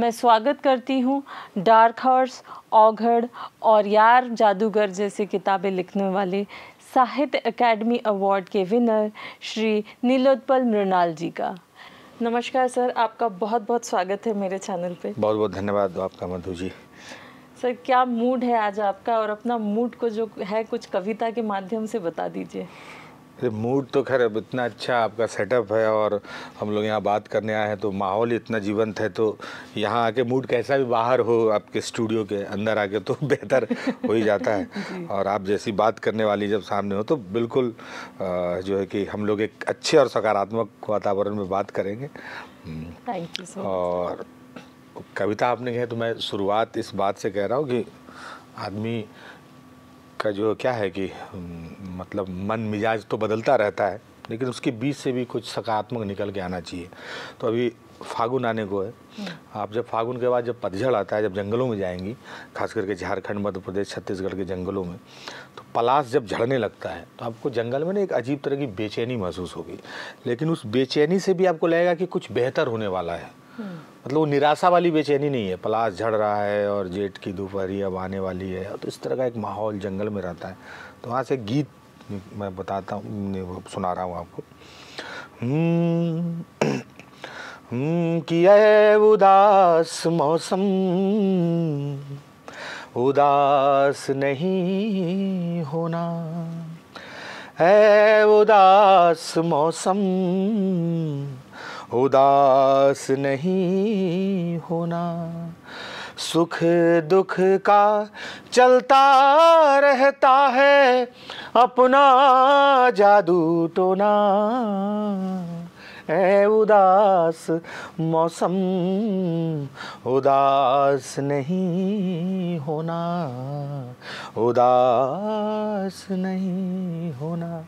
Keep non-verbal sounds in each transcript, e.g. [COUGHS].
मैं स्वागत करती हूँ डार्क हॉर्स औघड़ और यार जादूगर जैसी किताबें लिखने वाले साहित्य अकेडमी अवार्ड के विनर श्री नीलोत्पल मृणाल जी का नमस्कार सर आपका बहुत बहुत स्वागत है मेरे चैनल पे बहुत बहुत धन्यवाद आपका मधु जी सर क्या मूड है आज आपका और अपना मूड को जो है कुछ कविता के माध्यम से बता दीजिए मूड तो खैर अब इतना अच्छा आपका सेटअप है और हम लोग यहाँ बात करने आए हैं तो माहौल इतना जीवंत है तो यहाँ आके मूड कैसा भी बाहर हो आपके स्टूडियो के अंदर आके तो [LAUGHS] बेहतर हो ही जाता है [LAUGHS] और आप जैसी बात करने वाली जब सामने हो तो बिल्कुल जो है कि हम लोग एक अच्छे और सकारात्मक वातावरण में बात करेंगे थैंक हम्म। यू और कविता आपने कही तो मैं शुरुआत इस बात से कह रहा हूँ कि आदमी का जो क्या है कि मतलब मन मिजाज तो बदलता रहता है लेकिन उसके बीच से भी कुछ सकारात्मक निकल के आना चाहिए तो अभी फागुन आने को है हम्म। आप जब फागुन के बाद जब पतझड़ आता है जब जंगलों में जाएंगी खास करके झारखंड मध्य प्रदेश छत्तीसगढ़ के जंगलों में तो पलाश जब झड़ने लगता है तो आपको जंगल में ना एक अजीब तरह की बेचैनी महसूस होगी लेकिन उस बेचैनी से भी आपको लगेगा कि कुछ बेहतर होने वाला है हम्म। मतलब वो निराशा वाली बेचैनी नहीं है पलास झड़ रहा है और जेठ की दोपहरी अब आने वाली है तो इस तरह का एक माहौल जंगल में रहता है तो वहाँ से गीत मैं बताता हूँ सुना रहा हूँ आपको हम्म, हम्म, किया उदास मौसम उदास नहीं होना है उदास मौसम उदास नहीं होना सुख दुख का चलता रहता है अपना जादू टोना ए उदास मौसम उदास नहीं होना उदास नहीं होना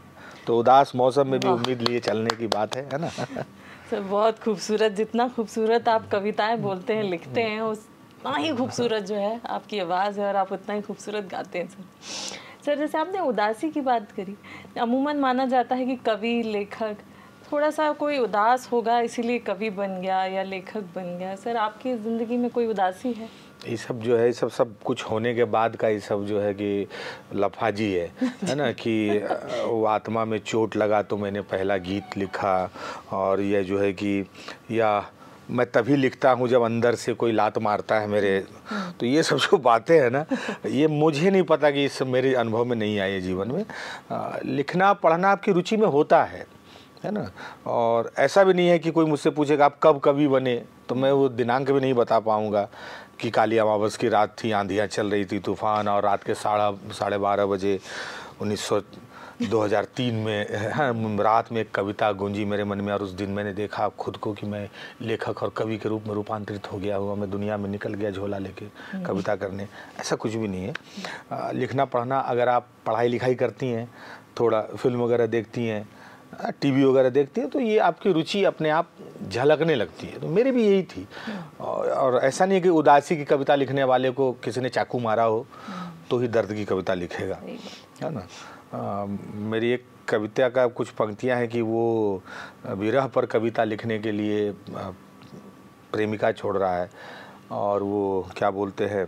तो उदास मौसम में भी उम्मीद लिए चलने की बात है है ना [LAUGHS] सर तो बहुत खूबसूरत जितना खूबसूरत आप कविताएं बोलते हैं लिखते हैं उतना ही खूबसूरत जो है आपकी आवाज़ है और आप उतना ही खूबसूरत गाते हैं सर सर जैसे आपने उदासी की बात करी अमूमन माना जाता है कि कवि लेखक थोड़ा सा कोई उदास होगा इसीलिए कवि बन गया या लेखक बन गया सर आपकी ज़िंदगी में कोई उदासी है ये सब जो है सब सब कुछ होने के बाद का ये सब जो है कि लफाजी है है ना कि वो आत्मा में चोट लगा तो मैंने पहला गीत लिखा और यह जो है कि या मैं तभी लिखता हूँ जब अंदर से कोई लात मारता है मेरे तो ये सब जो बातें हैं ना ये मुझे नहीं पता कि इस मेरे अनुभव में नहीं आई है जीवन में लिखना पढ़ना आपकी रुचि में होता है है ना और ऐसा भी नहीं है कि कोई मुझसे पूछेगा आप कब कवि बने तो मैं वो दिनांक भी नहीं बता पाऊँगा की काली अमावस की रात थी आंधियाँ चल रही थी तूफान और रात के साढ़ा साढ़े बारह बजे उन्नीस 2003 में हाँ, रात में एक कविता गूंजी मेरे मन में और उस दिन मैंने देखा खुद को कि मैं लेखक और कवि के रूप में रूपांतरित हो गया हुआ मैं दुनिया में निकल गया झोला लेके कविता करने ऐसा कुछ भी नहीं है आ, लिखना पढ़ना अगर आप पढ़ाई लिखाई करती हैं थोड़ा फिल्म वगैरह देखती हैं हाँ, टीवी वगैरह देखते हैं तो ये आपकी रुचि अपने आप झलकने लगती है तो मेरी भी यही थी और ऐसा नहीं है कि उदासी की कविता लिखने वाले को किसी ने चाकू मारा हो तो ही दर्द की कविता लिखेगा है ना आ, मेरी एक कविता का कुछ पंक्तियाँ हैं कि वो विरह पर कविता लिखने के लिए प्रेमिका छोड़ रहा है और वो क्या बोलते हैं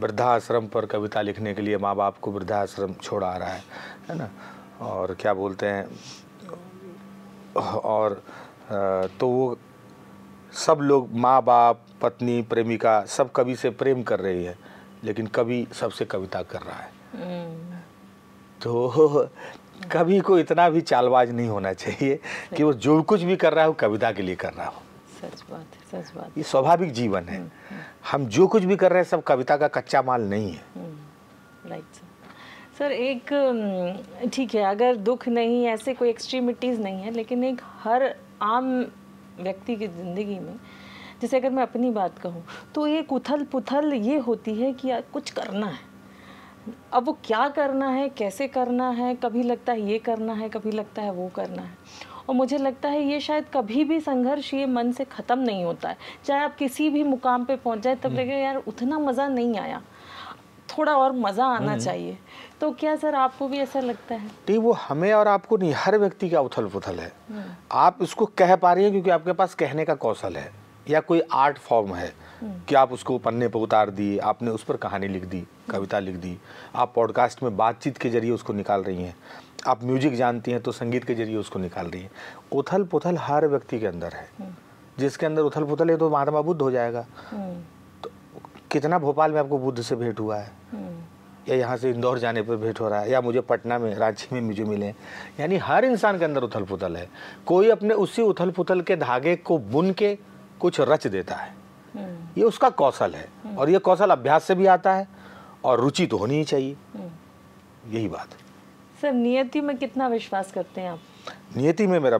वृद्धाश्रम पर कविता लिखने के लिए माँ बाप को वृद्धाश्रम छोड़ा रहा है है ना और क्या बोलते हैं और तो वो सब लोग माँ बाप पत्नी प्रेमिका सब कवि से प्रेम कर रही है लेकिन कवि सबसे कविता कर रहा है हम्म। तो कभी को इतना भी चालबाज नहीं होना चाहिए कि वो जो कुछ भी कर रहा है वो कविता के लिए कर रहा हो सच बात है सच बात ये स्वाभाविक जीवन है हम्म, हम्म। हम जो कुछ भी कर रहे हैं सब कविता का कच्चा माल नहीं है राइट सर सर एक ठीक है अगर दुख नहीं ऐसे कोई एक्सट्रीमिटीज़ नहीं है लेकिन एक हर आम व्यक्ति की ज़िंदगी में जैसे अगर मैं अपनी बात कहूँ तो एक उथल पुथल ये होती है कि कुछ करना है अब वो क्या करना है कैसे करना है कभी लगता है ये करना है कभी लगता है वो करना है और मुझे लगता है ये शायद कभी भी संघर्ष ये मन से ख़त्म नहीं होता है चाहे आप किसी भी मुकाम पे पहुंच जाए तब हम्म। लगे यार उतना मज़ा नहीं आया थोड़ा और मज़ा आना हम्म। चाहिए तो क्या सर आपको भी ऐसा लगता है नहीं वो हमें और आपको नहीं हर व्यक्ति का उथल पुथल है हम्म। आप उसको कह पा रही हैं क्योंकि आपके पास कहने का कौशल है या कोई आर्ट फॉर्म है हम्म। कि आप उसको पन्ने पर उतार दिए आपने उस पर कहानी लिख दी हम्म। कविता लिख दी आप पॉडकास्ट में बातचीत के जरिए उसको निकाल रही हैं आप म्यूजिक जानती हैं तो संगीत के जरिए उसको निकाल रही हैं उथल पुथल हर व्यक्ति के अंदर है जिसके अंदर उथल पुथल है तो महात्मा बुद्ध हो जाएगा तो कितना भोपाल में आपको बुद्ध से भेंट हुआ है या यहाँ से इंदौर जाने पर भेंट हो रहा है या मुझे पटना में रांची में मुझे मिले यानी हर इंसान के अंदर उथल पुथल है कोई अपने उसी उथल पुथल के धागे को बुन के कुछ रच देता है हम्म। ये उसका कौशल है हम्म। और ये कौशल अभ्यास से भी आता है और रुचि तो होनी ही चाहिए हम्म। यही बात सर नियति में कितना विश्वास करते हैं आप नियति में मेरा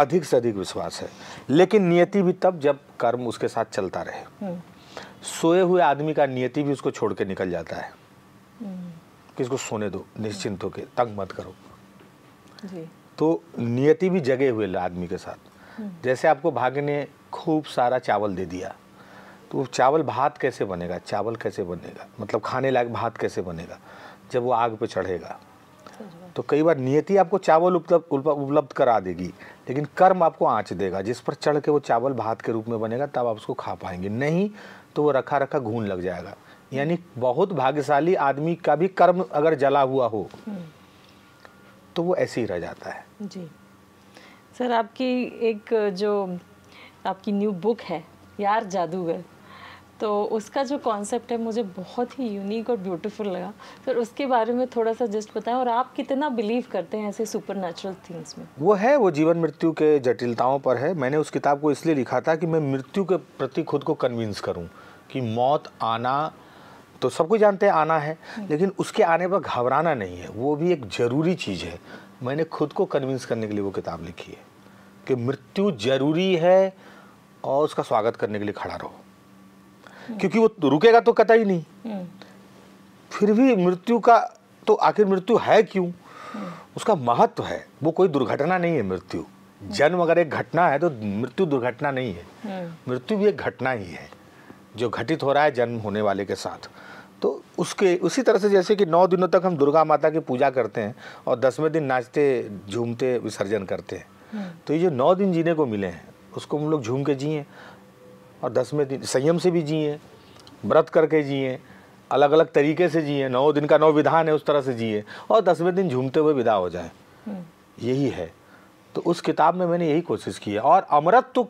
अधिक से अधिक विश्वास है लेकिन नियति भी तब जब कर्म उसके साथ चलता रहे सोए हुए आदमी का नियति भी उसको छोड़ के निकल जाता है किसको सोने दो निश्चिंत होके तंग मत करो जी। तो नियति भी जगे हुए आदमी के साथ जैसे आपको भाग्य ने खूब सारा चावल दे दिया तो चावल भात कैसे बनेगा चावल कैसे बनेगा मतलब खाने लायक भात कैसे बनेगा जब वो आग पे चढ़ेगा तो कई बार नियति आपको चावल उपलब्ध उपलब्ध करा देगी लेकिन कर्म आपको आँच देगा जिस पर चढ़ के वो चावल भात के रूप में बनेगा तब आप उसको खा पाएंगे नहीं तो वो रखा रखा घून लग जाएगा यानी बहुत भाग्यशाली आदमी का भी कर्म अगर जला हुआ हो तो वो ऐसे ही रह जाता है जी सर आपकी एक जो आपकी न्यू बुक है यार जादूगर तो उसका जो कॉन्सेप्ट है मुझे बहुत ही यूनिक और ब्यूटीफुल लगा सर उसके बारे में थोड़ा सा जस्ट बताएं और आप कितना बिलीव करते हैं ऐसे सुपर थिंग्स में वो है वो जीवन मृत्यु के जटिलताओं पर है मैंने उस किताब को इसलिए लिखा था कि मैं मृत्यु के प्रति खुद को कन्विंस करूँ कि मौत आना तो सब कुछ जानते हैं आना है लेकिन उसके आने पर घबराना नहीं है वो भी एक ज़रूरी चीज़ है मैंने खुद को कन्विंस करने के लिए वो किताब लिखी है कि मृत्यु जरूरी है और उसका स्वागत करने के लिए खड़ा रहो क्योंकि वो रुकेगा तो कतई नहीं, नहीं। फिर भी मृत्यु का तो आखिर मृत्यु है क्यों उसका महत्व है वो कोई दुर्घटना नहीं है मृत्यु जन्म अगर एक घटना है तो मृत्यु दुर्घटना नहीं है मृत्यु भी एक घटना ही है जो घटित हो रहा है जन्म होने वाले के साथ तो उसके उसी तरह से जैसे कि नौ दिनों तक हम दुर्गा माता की पूजा करते हैं और दसवें दिन नाचते झूमते विसर्जन करते हैं हम्म। तो ये जो नौ दिन जीने को मिले हैं उसको हम लोग झूम के जिए और दसवें दिन संयम से भी जिए व्रत करके जिए अलग अलग तरीके से जिए नौ दिन का नौ विधान है उस तरह से जिए और दसवें दिन झूमते हुए विदा हो जाए हम्म। यही है तो उस किताब में मैंने यही कोशिश की है और अमृत तो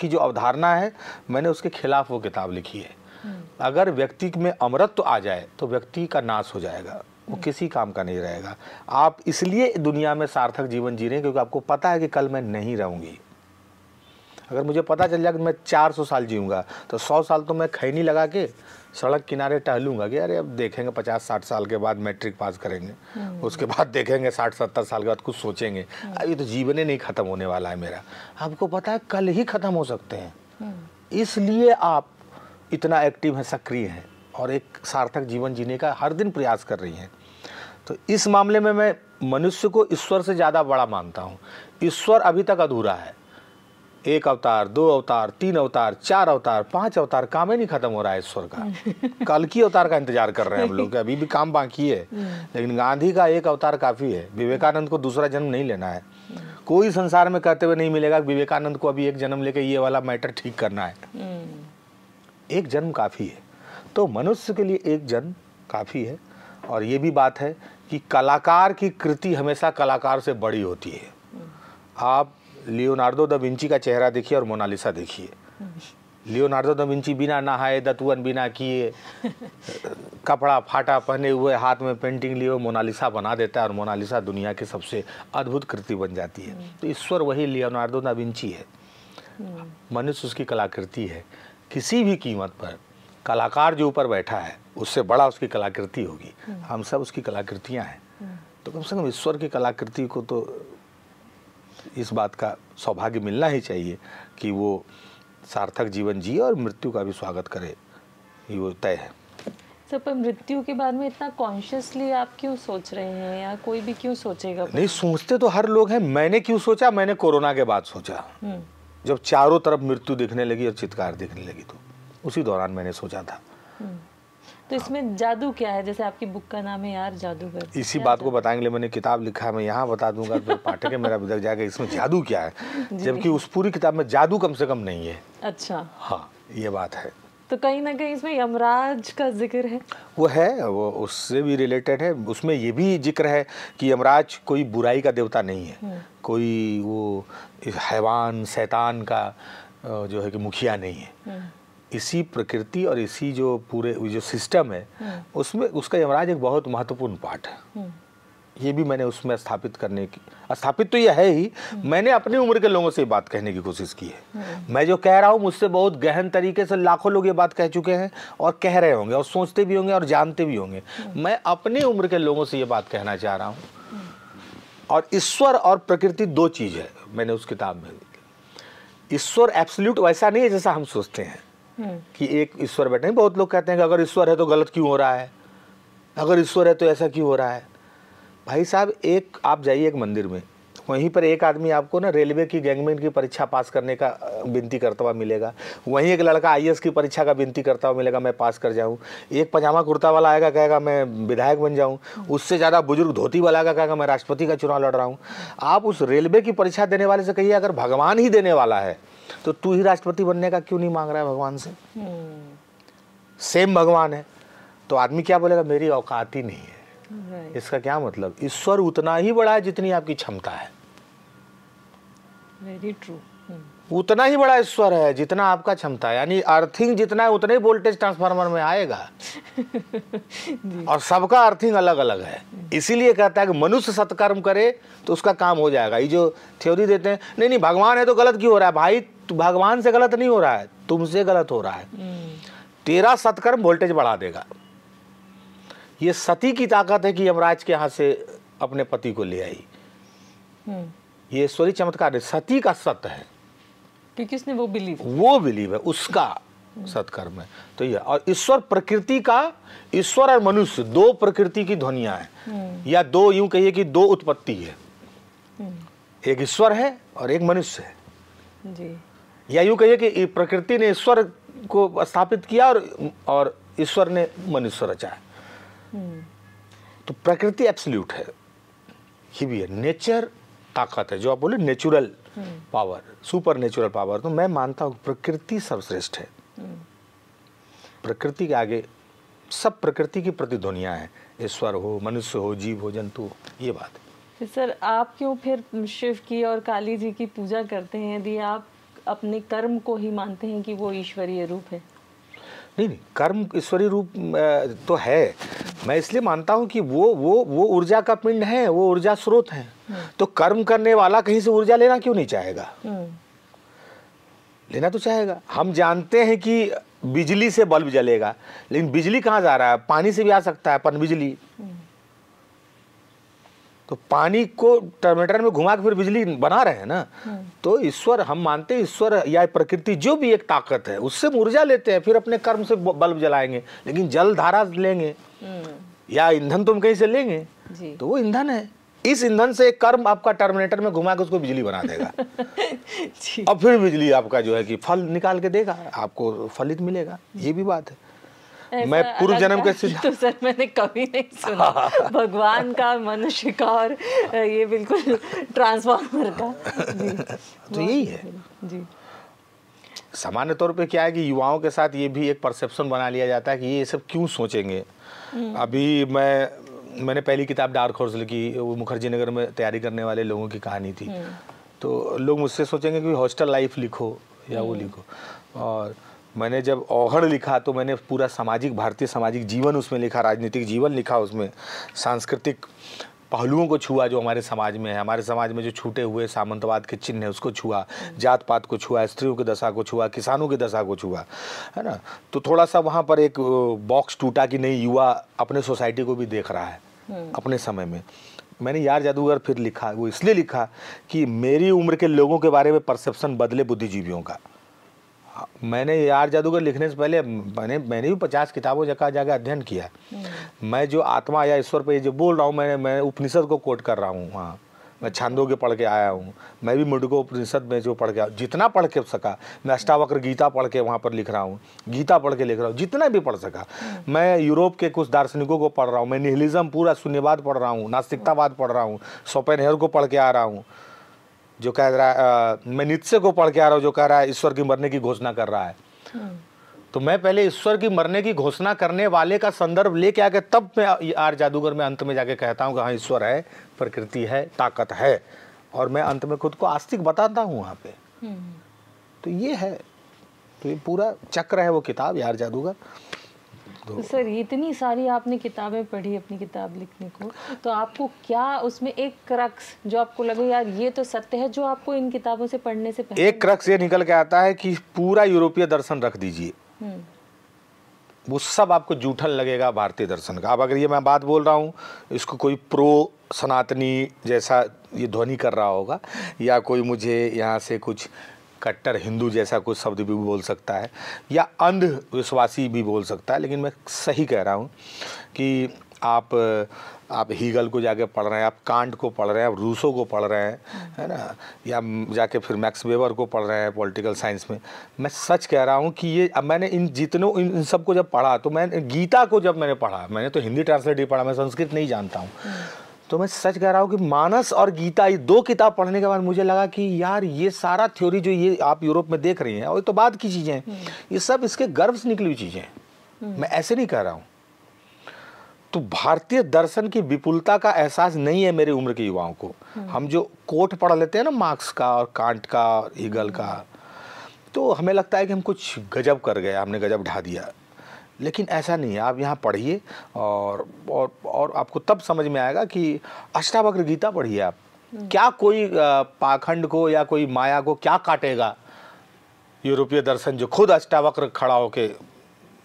की जो अवधारणा है मैंने उसके खिलाफ वो किताब लिखी है हम्म। अगर व्यक्ति में अमृत्व तो आ जाए तो व्यक्ति का नाश हो जाएगा वो हम्म। किसी काम का नहीं रहेगा आप इसलिए दुनिया में सार्थक जीवन जी रहे हैं क्योंकि आपको पता है कि कल मैं नहीं रहूँगी अगर मुझे पता चल जाए कि मैं चार सौ साल जीऊँगा तो सौ साल तो मैं खैनी लगा के सड़क किनारे टहलूँगा कि अरे अब देखेंगे पचास साठ साल के बाद मैट्रिक पास करेंगे हम्म। उसके बाद देखेंगे साठ सत्तर साल के बाद कुछ सोचेंगे हम्म। अभी तो जीवन ही नहीं ख़त्म होने वाला है मेरा आपको पता है कल ही ख़त्म हो सकते हैं हम्म। इसलिए आप इतना एक्टिव हैं सक्रिय हैं और एक सार्थक जीवन जीने का हर दिन प्रयास कर रही हैं तो इस मामले में मैं मनुष्य को ईश्वर से ज़्यादा बड़ा मानता हूँ ईश्वर अभी तक अधूरा है एक अवतार दो अवतार तीन अवतार चार अवतार पांच अवतार काम ही नहीं खत्म हो रहा है ईश्वर का [LAUGHS] कल की अवतार का इंतजार कर रहे हैं हम लोग अभी भी काम बाकी है [LAUGHS] हम्म। लेकिन गांधी का एक अवतार काफी है विवेकानंद को दूसरा जन्म नहीं लेना है हम्म। कोई संसार में कहते हुए नहीं मिलेगा विवेकानंद को अभी एक जन्म लेके ये वाला मैटर ठीक करना है हम्म। एक जन्म काफी है तो मनुष्य के लिए एक जन्म काफी है और ये भी बात है कि कलाकार की कृति हमेशा कलाकार से बड़ी होती है आप लियोनार्डो द विंची का चेहरा देखिए और मोनालिसा देखिए लियोनार्डो द विंची बिना नहाए दतुअन बिना किए कपड़ा फाटा पहने हुए हाथ में पेंटिंग लिए मोनालिसा बना देता है और मोनालिसा दुनिया की सबसे अद्भुत कृति बन जाती है तो ईश्वर वही लियोनार्डो द विंची है मनुष्य उसकी कलाकृति है किसी भी कीमत पर कलाकार जो ऊपर बैठा है उससे बड़ा उसकी कलाकृति होगी हम सब उसकी कलाकृतियाँ हैं तो कम से कम ईश्वर की कलाकृति को तो इस बात का सौभाग्य मिलना ही चाहिए कि वो सार्थक जीवन जिए और मृत्यु का भी स्वागत करे ये वो तय है सर पर मृत्यु के बारे में इतना कॉन्शियसली आप क्यों सोच रहे हैं या कोई भी क्यों सोचेगा नहीं सोचते तो हर लोग हैं मैंने क्यों सोचा मैंने कोरोना के बाद सोचा हम्म। जब चारों तरफ मृत्यु दिखने लगी और चित्कार दिखने लगी तो उसी दौरान मैंने सोचा था हम्म। तो इसमें जादू क्या है जैसे आपकी बुक का नाम है यार जादूगर इसी बात को बताएंगे मैंने किताब लिखा है मैं यहाँ बता दूंगा तो पाठक मेरा बिदक जाएगा इसमें जादू क्या है [LAUGHS] जबकि उस पूरी किताब में जादू कम से कम नहीं है अच्छा हाँ ये बात है तो कहीं ना कहीं इसमें यमराज का जिक्र है वो है वो उससे भी रिलेटेड है उसमें ये भी जिक्र है कि यमराज कोई बुराई का देवता नहीं है हम्म। कोई वो हैवान शैतान का जो है कि मुखिया नहीं है हम्म। इसी प्रकृति और इसी जो पूरे जो सिस्टम है हम्म। उसमें उसका यमराज एक बहुत महत्वपूर्ण पार्ट है हम्म। ये भी मैंने उसमें स्थापित करने की स्थापित तो यह है ही हम्म। मैंने अपनी उम्र के लोगों से ये बात कहने की कोशिश की है मैं जो कह रहा हूँ मुझसे बहुत गहन तरीके से लाखों लोग ये बात कह चुके हैं और कह रहे होंगे और सोचते भी होंगे और जानते भी होंगे मैं अपनी उम्र के लोगों से ये बात कहना चाह रहा हूँ और ईश्वर और प्रकृति दो चीज़ है मैंने उस किताब में ईश्वर एब्सोल्यूट वैसा नहीं है जैसा हम सोचते हैं कि एक ईश्वर बैठे बहुत लोग कहते हैं कि अगर ईश्वर है तो गलत क्यों हो रहा है अगर ईश्वर है तो ऐसा क्यों हो रहा है भाई साहब एक आप जाइए एक मंदिर में वहीं पर एक आदमी आपको ना रेलवे की गैंगमैन की परीक्षा पास करने का विनती करता हुआ मिलेगा वहीं एक लड़का आई की परीक्षा का विनती करता हुआ मिलेगा मैं पास कर जाऊँ एक पजामा कुर्ता वाला आएगा कहेगा मैं विधायक बन जाऊँ उससे ज़्यादा बुजुर्ग धोती वाला आएगा कहेगा मैं राष्ट्रपति का चुनाव लड़ रहा हूँ आप उस रेलवे की परीक्षा देने वाले से कहिए अगर भगवान ही देने वाला है तो तू ही राष्ट्रपति बनने का क्यों नहीं मांग रहा है भगवान से सेम भगवान है तो आदमी क्या बोलेगा मेरी औकात ही नहीं है इसका क्या मतलब ईश्वर उतना ही बड़ा है जितनी आपकी क्षमता है वेरी ट्रू उतना ही बड़ा ईश्वर है जितना आपका क्षमता है यानी अर्थिंग जितना है उतना ही वोल्टेज ट्रांसफार्मर में आएगा [LAUGHS] और सबका अर्थिंग अलग अलग है इसीलिए कहता है कि मनुष्य सत्कर्म करे तो उसका काम हो जाएगा ये जो थ्योरी देते हैं नहीं नहीं भगवान है तो गलत क्यों हो रहा है भाई भगवान से गलत नहीं हो रहा है तुमसे गलत हो रहा है हम्म। तेरा सत्कर्म वोल्टेज बढ़ा देगा ये सती की ताकत है कि यमराज के यहां से अपने पति को ले आई हम्म। ये ईश्वरी चमत्कार है सती का सत्य है किसने वो बिलीव वो बिलीव है उसका सत्कर्म है तो यह और ईश्वर प्रकृति का ईश्वर और मनुष्य दो प्रकृति की ध्वनिया है हम्म। या दो यूं कहिए कि दो उत्पत्ति है हम्म। एक ईश्वर है और एक मनुष्य है जी या यूं कहिए कि प्रकृति ने ईश्वर को स्थापित किया और और ईश्वर ने मनुष्य रचा हम्म। तो प्रकृति एब्सोल्यूट है ही भी है नेचर ताकत है जो आप बोले natural power supernatural power तो मैं मानता हूँ प्रकृति सर्वश्रेष्ठ है प्रकृति के आगे सब प्रकृति की प्रतिध्वनिया है ईश्वर हो मनुष्य हो जीव हो जंतु हो ये बात है तो सर आप क्यों फिर शिव की और काली जी की पूजा करते हैं यदि आप अपने कर्म को ही मानते हैं कि वो ईश्वरीय रूप है नहीं नहीं कर्म ईश्वरीय रूप तो है मैं इसलिए मानता हूँ कि वो वो वो ऊर्जा का पिंड है वो ऊर्जा स्रोत है हम्म। तो कर्म करने वाला कहीं से ऊर्जा लेना क्यों नहीं चाहेगा हम्म। लेना तो चाहेगा हम जानते हैं कि बिजली से बल्ब जलेगा लेकिन बिजली कहाँ जा रहा है पानी से भी आ सकता है पनबिजली बिजली हम्म। तो पानी को टर्मिनेटर में घुमा के फिर बिजली बना रहे हैं ना हम्म। तो ईश्वर हम मानते हैं ईश्वर या प्रकृति जो भी एक ताकत है उससे ऊर्जा लेते हैं फिर अपने कर्म से बल्ब जलाएंगे लेकिन जल धारा लेंगे हम्म। या ईंधन तुम तो कहीं से लेंगे तो वो ईंधन है इस ईंधन से एक कर्म आपका टर्मिनेटर में घुमा के उसको बिजली बना देगा [LAUGHS] और फिर बिजली आपका जो है कि फल निकाल के देगा आपको फलित मिलेगा ये भी बात है मैं पूर्व जन्म का [LAUGHS] तो सर मैंने कभी नहीं सुना [LAUGHS] भगवान का मनुष्य का और ये बिल्कुल ट्रांसफॉर्मर का तो यही है जी सामान्य तौर पे क्या है कि युवाओं के साथ ये भी एक परसेप्शन बना लिया जाता है कि ये सब क्यों सोचेंगे हम्म। अभी मैं मैंने पहली किताब डार्क हॉर्स लिखी वो मुखर्जी नगर में तैयारी करने वाले लोगों की कहानी थी हम्म। तो लोग मुझसे सोचेंगे कि हॉस्टल लाइफ लिखो या वो हम्म। लिखो और मैंने जब ओहड़ लिखा तो मैंने पूरा सामाजिक भारतीय सामाजिक जीवन उसमें लिखा राजनीतिक जीवन लिखा उसमें सांस्कृतिक पहलुओं को छुआ जो हमारे समाज में है हमारे समाज में जो छूटे हुए सामंतवाद के चिन्ह है उसको छुआ हम्म। जात पात को छुआ स्त्रियों की दशा को छुआ किसानों की दशा को छुआ है ना तो थोड़ा सा वहाँ पर एक बॉक्स टूटा कि नहीं युवा अपने सोसाइटी को भी देख रहा है हम्म। अपने समय में मैंने यार जादूगर फिर लिखा वो इसलिए लिखा कि मेरी उम्र के लोगों के बारे में परसेप्शन बदले बुद्धिजीवियों का मैंने यार जादूगर लिखने से पहले मैंने मैंने भी पचास किताबों जगह जाकर अध्ययन किया हम्म। मैं जो आत्मा या ईश्वर पर जो बोल रहा हूँ मैंने मैं उपनिषद को कोट कर रहा हूँ वहाँ मैं छांदों के पढ़ के आया हूँ मैं भी मुडको उपनिषद में जो पढ़ के जितना पढ़ के सका मैं अष्टावक्र गीता पढ़ के वहाँ पर लिख रहा हूँ गीता पढ़ के लिख रहा हूँ जितना भी पढ़ सका हम्म। मैं यूरोप के कुछ दार्शनिकों को पढ़ रहा हूँ मैं निहलिज्म पूरा शून्यवाद पढ़ रहा हूँ नास्तिकतावाद पढ़ रहा हूँ सोपेनहर को पढ़ के आ रहा हूँ जो कह रहा है मैं नित्य को पढ़ के आ रहा हूँ जो कह रहा है ईश्वर की मरने की घोषणा कर रहा है हम्म। तो मैं पहले ईश्वर की मरने की घोषणा करने वाले का संदर्भ लेके आके तब मैं आर जादूगर में अंत में जाके कहता हूँ कि हाँ ईश्वर है प्रकृति है ताकत है और मैं अंत में खुद को आस्तिक बताता हूँ वहाँ पे हम्म। तो ये है तो ये पूरा चक्र है वो किताब यार जादूगर तो सर इतनी सारी आपने किताबें पढ़ी अपनी किताब लिखने को तो आपको क्या उसमें एक क्रक्स जो आपको लगे यार ये तो सत्य है जो आपको इन किताबों से पढ़ने से पहले एक क्रक्स ये निकल के आता है कि पूरा यूरोपीय दर्शन रख दीजिए हम्म। वो सब आपको जूठन लगेगा भारतीय दर्शन का अब अगर ये मैं बात बोल रहा हूँ इसको कोई प्रो सनातनी जैसा ये ध्वनि कर रहा होगा या कोई मुझे यहाँ से कुछ कट्टर हिंदू जैसा कुछ शब्द भी बोल सकता है या अंधविश्वासी भी बोल सकता है लेकिन मैं सही कह रहा हूँ कि आप आप हीगल को जाके पढ़ रहे हैं आप कांट को पढ़ रहे हैं आप रूसो को पढ़ रहे हैं है ना या जाके फिर मैक्स वेबर को पढ़ रहे हैं पॉलिटिकल साइंस में मैं सच कह रहा हूँ कि ये अब मैंने इन जितनों इन, इन सबको जब पढ़ा तो मैं गीता को जब मैंने पढ़ा मैंने तो हिंदी ट्रांसलेट ही पढ़ा मैं संस्कृत नहीं जानता हूँ तो मैं सच कह रहा हूँ कि मानस और गीता ये दो किताब पढ़ने के बाद मुझे लगा कि यार ये सारा थ्योरी जो ये आप यूरोप में देख रही हैं और तो बाद की चीज़ें हैं हम्म। ये सब इसके गर्व से निकली हुई चीज़ें हैं हम्म। मैं ऐसे नहीं कह रहा हूँ तो भारतीय दर्शन की विपुलता का एहसास नहीं है मेरे उम्र के युवाओं को हम्म। हम जो कोट पढ़ लेते हैं ना मार्क्स का और कांट का और ईगल का तो हमें लगता है कि हम कुछ गजब कर गए हमने गजब ढा दिया लेकिन ऐसा नहीं है आप यहाँ पढ़िए और और और आपको तब समझ में आएगा कि अष्टावक्र गीता पढ़िए आप हम्म। क्या कोई पाखंड को या कोई माया को क्या काटेगा यूरोपीय दर्शन जो खुद अष्टावक्र खड़ा होके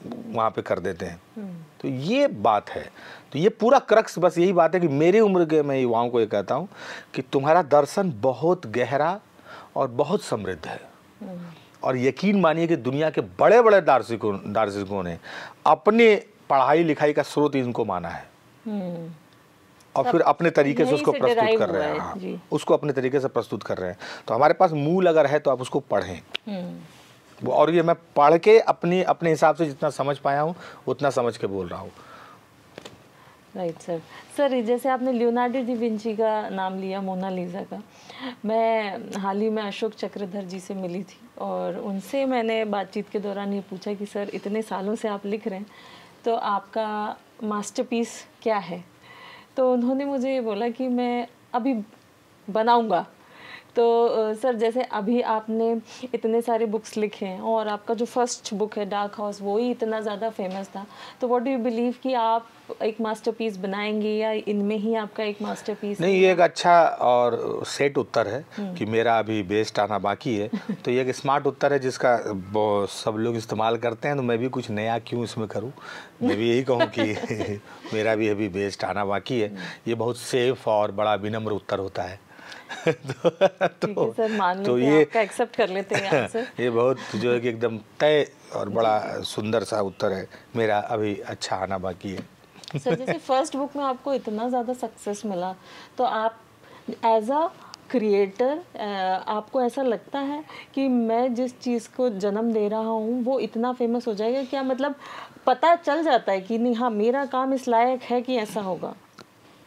वहाँ पे कर देते हैं हम्म। तो ये बात है तो ये पूरा क्रक्स बस यही बात है कि मेरी उम्र के मैं युवाओं को ये कहता हूँ कि तुम्हारा दर्शन बहुत गहरा और बहुत समृद्ध है हम्म। और यकीन मानिए कि दुनिया के बड़े बड़े दार्शिकों दार्शिकों ने अपने पढ़ाई लिखाई का स्रोत इनको माना है हम्म। और फिर अपने तरीके से उसको प्रस्तुत कर रहे हैं हाँ। उसको अपने तरीके से प्रस्तुत कर रहे हैं तो हमारे पास मूल अगर है तो आप उसको पढ़ें हम्म। वो और ये मैं पढ़ के अपनी अपने हिसाब से जितना समझ पाया हूँ उतना समझ के बोल रहा हूँ राइट सर सर जैसे आपने लियोनार्डो डी विंची का नाम लिया मोनालिजा का मैं हाल ही में अशोक चक्रधर जी से मिली थी और उनसे मैंने बातचीत के दौरान ये पूछा कि सर इतने सालों से आप लिख रहे हैं तो आपका मास्टरपीस क्या है तो उन्होंने मुझे ये बोला कि मैं अभी बनाऊंगा तो सर जैसे अभी आपने इतने सारे बुक्स लिखे हैं और आपका जो फर्स्ट बुक है डार्क हाउस वो ही इतना ज़्यादा फेमस था तो व्हाट डू यू बिलीव कि आप एक मास्टरपीस बनाएंगे या इनमें ही आपका एक मास्टरपीस नहीं ये एक अच्छा और सेट उत्तर है हम्म। कि मेरा अभी बेस्ट आना बाकी है [LAUGHS] तो ये एक स्मार्ट उत्तर है जिसका सब लोग इस्तेमाल करते हैं तो मैं भी कुछ नया क्यों इसमें करूँ मैं भी यही कहूँ कि [LAUGHS] मेरा भी अभी बेस्ट आना बाकी है हम्म। ये बहुत सेफ और बड़ा विनम्र उत्तर होता है [LAUGHS] तो, तो, ये एक्सेप्ट कर लेते हैं [LAUGHS] ये बहुत जो है कि एकदम तय और बड़ा सुंदर सा उत्तर है मेरा अभी अच्छा आना बाकी है [LAUGHS] सर जैसे फर्स्ट बुक में आपको इतना ज़्यादा सक्सेस मिला तो आप एज अ क्रिएटर आपको ऐसा लगता है कि मैं जिस चीज़ को जन्म दे रहा हूँ वो इतना फेमस हो जाएगा क्या मतलब पता चल जाता है कि नहीं हाँ मेरा काम इस लायक है कि ऐसा होगा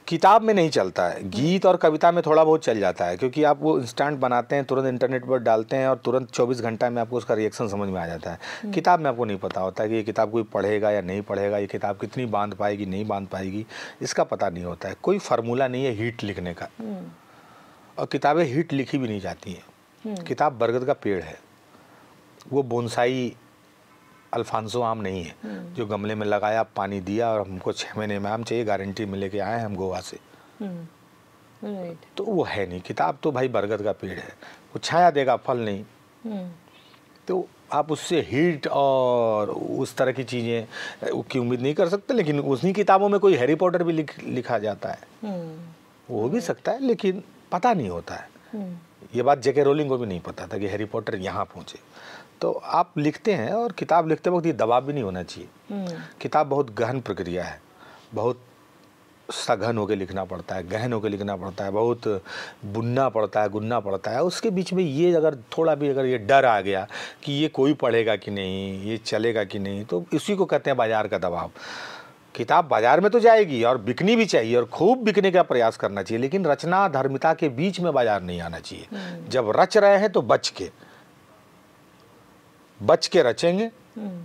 किताब में नहीं चलता है गीत और कविता में थोड़ा बहुत चल जाता है क्योंकि आप वो इंस्टेंट बनाते हैं तुरंत इंटरनेट पर डालते हैं और तुरंत 24 घंटा में आपको उसका रिएक्शन समझ में आ जाता है हम्म। किताब में आपको नहीं पता होता है कि ये किताब कोई पढ़ेगा या नहीं पढ़ेगा ये किताब कितनी बांध पाएगी नहीं बांध पाएगी इसका पता नहीं होता है कोई फार्मूला नहीं है हीट लिखने का हम्म। और किताबें हीट लिखी भी नहीं जाती हैं हम्म। किताब बरगद का पेड़ है वो बोनसाई अल्फांसो आम नहीं है हम्म। जो गमले में लगाया पानी दिया और हमको छः महीने में आम चाहिए गारंटी में लेके आए हम गोवा से हम्म। तो वो है नहीं किताब तो भाई बरगद का पेड़ है वो छाया देगा फल नहीं हम्म। तो आप उससे हीट और उस तरह की चीज़ें की उम्मीद नहीं कर सकते लेकिन उसी किताबों में कोई हैरी पॉटर भी लिख, लिखा जाता है वो भी सकता है लेकिन पता नहीं होता है ये बात जेके रोलिंग को भी नहीं पता था कि हैरी पॉटर यहाँ पहुँचे तो आप लिखते हैं और किताब लिखते वक्त ये दबाव भी नहीं होना चाहिए हम्म। किताब बहुत गहन प्रक्रिया है बहुत सघन होकर लिखना पड़ता है गहन होकर लिखना पड़ता है बहुत बुनना पड़ता है गुनना पड़ता है उसके बीच में ये अगर थोड़ा भी अगर ये डर आ गया कि ये कोई पढ़ेगा कि नहीं ये चलेगा कि नहीं तो इसी को कहते हैं बाजार का दबाव किताब बाजार में तो जाएगी और बिकनी भी चाहिए और खूब बिकने का प्रयास करना चाहिए लेकिन रचना धर्मिता के बीच में बाजार नहीं आना चाहिए हम्म। जब रच रहे हैं तो बच के बच के रचेंगे हम्म।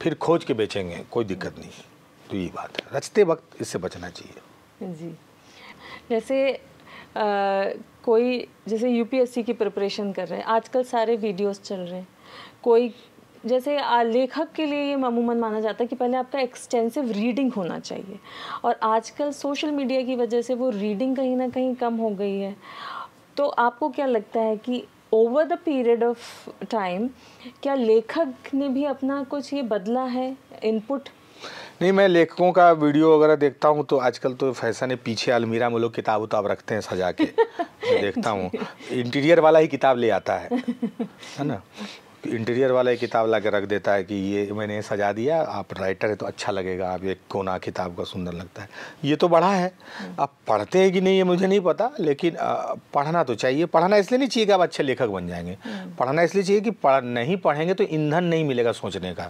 फिर खोज के बेचेंगे कोई दिक्कत नहीं है तो ये बात है रचते वक्त इससे बचना चाहिए जी जैसे आ, कोई जैसे यूपीएससी की प्रिपरेशन कर रहे हैं आजकल सारे वीडियोस चल रहे हैं कोई जैसे लेखक के लिए ये ममूमन माना जाता है कि पहले आपका एक्सटेंसिव रीडिंग होना चाहिए और आजकल सोशल मीडिया की वजह से वो रीडिंग कहीं ना कहीं कम हो गई है तो आपको क्या लगता है कि over the period of time क्या लेखक ने भी अपना कुछ ये बदला है इनपुट नहीं मैं लेखकों का वीडियो वगैरह देखता हूँ तो आजकल तो फैशन है पीछे अलमीरा में लोग किताब उताब रखते हैं सजा के [LAUGHS] देखता हूँ इंटीरियर वाला ही किताब ले आता है है ना [LAUGHS] इंटीरियर वाला एक किताब ला के रख देता है कि ये मैंने सजा दिया आप राइटर है तो अच्छा लगेगा आप एक कोना किताब का सुंदर लगता है ये तो बढ़ा है आप पढ़ते हैं कि नहीं ये मुझे नहीं पता लेकिन पढ़ना तो चाहिए पढ़ना इसलिए नहीं चाहिए कि आप अच्छे लेखक बन जाएंगे पढ़ना इसलिए चाहिए कि पढ़ नहीं पढ़ेंगे तो ईंधन नहीं मिलेगा सोचने का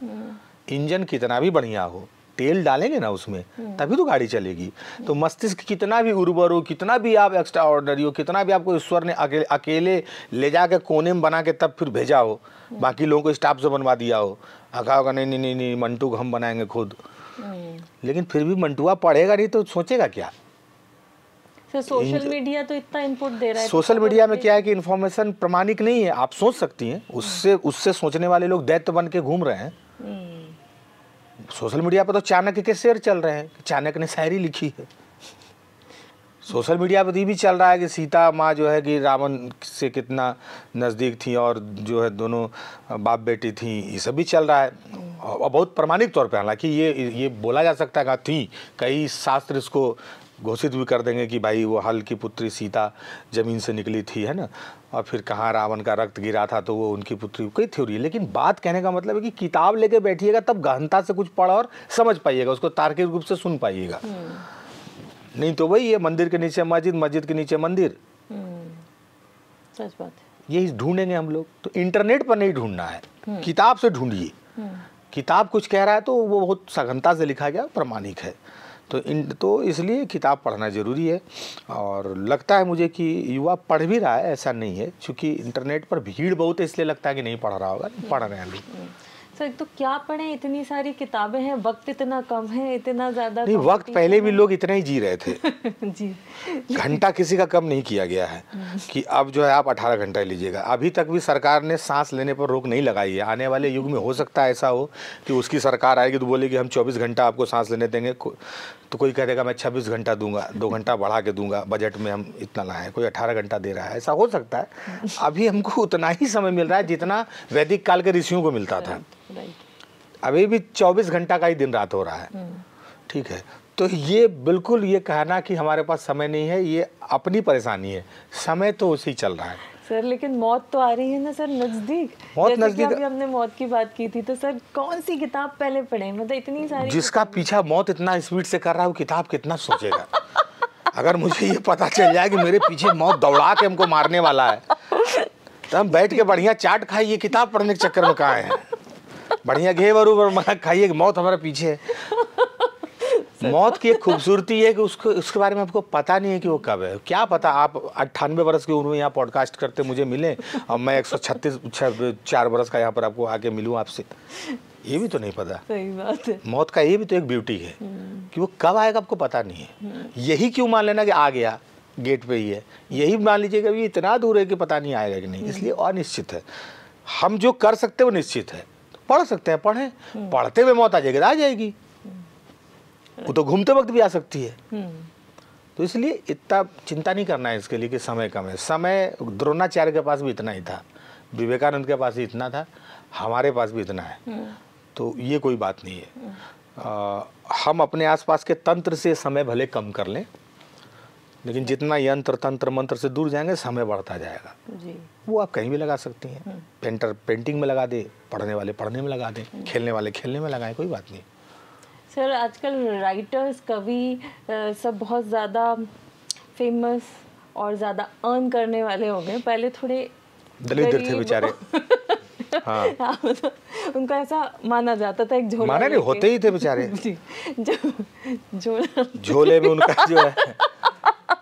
इंजन हम्म। कितना भी बढ़िया हो तेल डालेंगे ना उसमें हम्म। तभी तो गाड़ी चलेगी तो मस्तिष्क कितना भी उर्वर हो कितना भी आप एक्स्ट्रा ऑर्डनरी हो कितना भी आपको ईश्वर ने अकेले अकेले ले जा कर कोने में बना के तब फिर भेजा हो हम्म। बाकी लोगों को स्टाफ से बनवा दिया हो आका होगा नहीं नहीं नहीं मंटू हम बनाएंगे खुद हम्म। लेकिन फिर भी मंटुआ पढ़ेगा नहीं तो सोचेगा क्या सोशल मीडिया तो इतना इनपुट दे रहा है सोशल तो मीडिया तो में क्या है कि इन्फॉर्मेशन प्रमाणिक नहीं है आप सोच सकती हैं उससे उससे सोचने वाले लोग दैत्य बन के घूम रहे हैं सोशल मीडिया पर तो चाणक्य के शेर चल रहे हैं चाणक्य ने शायरी लिखी है सोशल मीडिया पर तो ये भी चल रहा है कि सीता माँ जो है कि रावण से कितना नज़दीक थी और जो है दोनों बाप बेटी थी ये सब भी चल रहा है और बहुत प्रमाणिक तौर पर हालांकि ये ये बोला जा सकता है कि हाँ, थी कई शास्त्र इसको घोषित भी कर देंगे कि भाई वो हल की पुत्री सीता जमीन से निकली थी है ना और फिर कहाँ रावण का रक्त गिरा था तो वो उनकी पुत्री कई थ्योरी है लेकिन बात कहने का मतलब है कि किताब लेके बैठिएगा तब गहनता से कुछ पढ़ा और समझ पाइएगा उसको तार्किक रूप से सुन पाइएगा हम्म। नहीं तो वही ये मंदिर के नीचे मस्जिद मस्जिद के नीचे मंदिर हम्म। यही ढूंढेंगे हम लोग तो इंटरनेट पर नहीं ढूंढना है हम्म। किताब से ढूंढिए किताब कुछ कह रहा है तो वो बहुत सघनता से लिखा गया प्रमाणिक है तो इन तो इसलिए किताब पढ़ना ज़रूरी है और लगता है मुझे कि युवा पढ़ भी रहा है ऐसा नहीं है क्योंकि इंटरनेट पर भीड़ बहुत है इसलिए लगता है कि नहीं पढ़ रहा होगा पढ़ रहे हैं अभी हम्म। सर तो, तो क्या पढ़े इतनी सारी किताबें हैं वक्त इतना कम है इतना ज्यादा नहीं वक्त पहले भी लोग इतना ही जी रहे थे [LAUGHS] जी घंटा किसी का कम नहीं किया गया है कि अब जो है आप 18 घंटा लीजिएगा अभी तक भी सरकार ने सांस लेने पर रोक नहीं लगाई है आने वाले युग में हो सकता है ऐसा हो कि उसकी सरकार आएगी तो बोलेगी हम चौबीस घंटा आपको सांस लेने देंगे तो कोई कह देगा मैं छब्बीस घंटा दूंगा दो घंटा बढ़ा के दूंगा बजट में हम इतना लाए कोई अठारह घंटा दे रहा है ऐसा हो सकता है अभी हमको उतना ही समय मिल रहा है जितना वैदिक काल के ऋषियों को मिलता था अभी भी 24 घंटा का ही दिन रात हो रहा है हम्म। ठीक है तो ये बिल्कुल ये कहना कि हमारे पास समय नहीं है ये अपनी परेशानी है समय तो उसी चल रहा है सर लेकिन मौत तो आ रही है ना सर नज़दीक मौत नज़दीक अभी हमने मौत की बात की थी तो सर कौन सी किताब पहले पढ़े मतलब इतनी सारी जिसका पीछा मौत इतना स्पीड से कर रहा है वो किताब कितना सोचेगा [LAUGHS] अगर मुझे ये पता चल जाए कि मेरे पीछे मौत दौड़ा के हमको मारने वाला है तो हम बैठ के बढ़िया चाट खाए ये किताब पढ़ने के चक्कर में कहा है बढ़िया घेवर बरूबर मना खाइए मौत हमारे पीछे है मौत की एक खूबसूरती है कि उसको उसके बारे में आपको पता नहीं है कि वो कब है क्या पता आप अट्ठानवे बरस की उम्र में यहाँ पॉडकास्ट करते मुझे मिले और मैं एक सौ छत्तीस चार बरस का यहाँ पर आपको आके मिलूँ आपसे ये भी तो नहीं पता सही बात है मौत का ये भी तो एक ब्यूटी है हम्म। कि वो कब आएगा आपको पता नहीं है हम्म। यही क्यों मान लेना कि आ गया गेट पे ही है यही मान लीजिए कि अभी इतना दूर है कि पता नहीं आएगा कि नहीं हम्म। इसलिए अनिश्चित है हम जो कर सकते वो निश्चित है पढ़ सकते हैं पढ़ें पढ़ते हुए मौत आ जाएगी आ जाएगी वो तो घूमते वक्त भी आ सकती है तो इसलिए इतना चिंता नहीं करना है इसके लिए कि समय कम है समय द्रोणाचार्य के पास भी इतना ही था विवेकानंद के पास भी इतना था हमारे पास भी इतना है तो ये कोई बात नहीं है आ, हम अपने आसपास के तंत्र से समय भले कम कर लें लेकिन जितना यंत्र तंत्र मंत्र से दूर जाएंगे समय बढ़ता जाएगा जी वो आप कहीं भी लगा सकती हैं हम्म। पेंटर पेंटिंग में लगा दे पढ़ने वाले पढ़ने में लगा दे हम्म। खेलने वाले खेलने में लगाए कोई बात नहीं सर आजकल राइटर्स कवि सब बहुत ज़्यादा फेमस और ज़्यादा अर्न करने वाले हो गए पहले थोड़े दलित थे बेचारे [LAUGHS] हाँ। तो उनको ऐसा माना जाता था एक झोला माना नहीं होते ही थे बेचारे [LAUGHS] झोला झोले में उनका जो है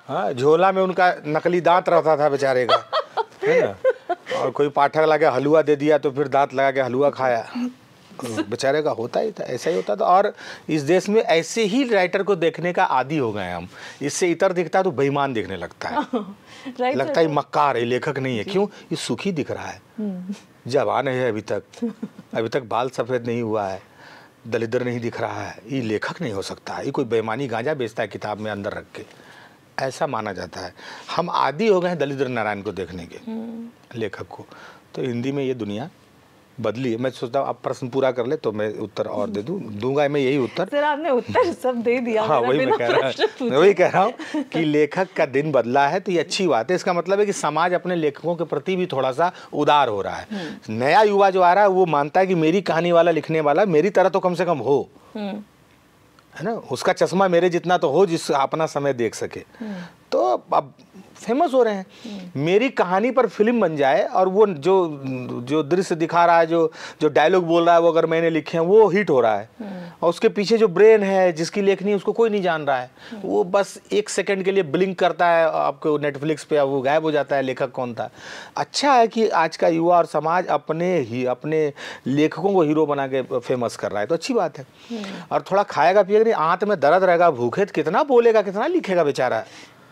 हाँ झोला में उनका नकली दांत रहता था बेचारे का [LAUGHS] है ना और कोई पाठक लगा हलवा दे दिया तो फिर दांत लगा के हलवा खाया [LAUGHS] तो बेचारे का होता ही था ऐसा ही होता था और इस देश में ऐसे ही राइटर को देखने का आदि हो गए हम इससे इतर दिखता है तो बेईमान दिखने लगता है [LAUGHS] लगता है तो- मक्कार है लेखक नहीं है क्यों ये सुखी दिख रहा है हम्म। जवान है अभी तक अभी तक बाल सफ़ेद नहीं हुआ है दलिद्र नहीं दिख रहा है ये लेखक नहीं हो सकता ये कोई बेईमानी गांजा बेचता है किताब में अंदर रख के ऐसा माना जाता है हम आदि हो गए हैं दलित नारायण को देखने के हम्म। लेखक को तो हिंदी में ये दुनिया बदली है मैं सोचता हूँ आप प्रश्न पूरा कर ले तो मैं उत्तर और दे दूँ [LAUGHS] दूंगा मैं यही उत्तर सर आपने उत्तर सब दे दिया हाँ वही मैं कह रहा हूँ वही कह रहा हूँ कि [LAUGHS] लेखक का दिन बदला है तो ये अच्छी बात है इसका मतलब है कि समाज अपने लेखकों के प्रति भी थोड़ा सा उदार हो रहा है हम्म। नया युवा जो आ रहा है वो मानता है कि मेरी कहानी वाला लिखने वाला मेरी तरह तो कम से कम हो हम्म। है ना उसका चश्मा मेरे जितना तो हो जिस अपना समय देख सके तो अब फेमस हो रहे हैं मेरी कहानी पर फिल्म बन जाए और वो जो जो दृश्य दिखा रहा है जो जो डायलॉग बोल रहा है वो अगर मैंने लिखे हैं वो हिट हो रहा है और उसके पीछे जो ब्रेन है जिसकी लेखनी उसको कोई नहीं जान रहा है तो वो बस एक सेकंड के लिए ब्लिंक करता है आपको नेटफ्लिक्स पे वो गायब हो जाता है लेखक कौन था अच्छा है कि आज का युवा और समाज अपने ही अपने लेखकों को हीरो बना के फेमस कर रहा है तो अच्छी बात है हम्म। और थोड़ा खाएगा पिएगा नहीं आँत में दर्द रहेगा भूखे तो कितना बोलेगा कितना लिखेगा बेचारा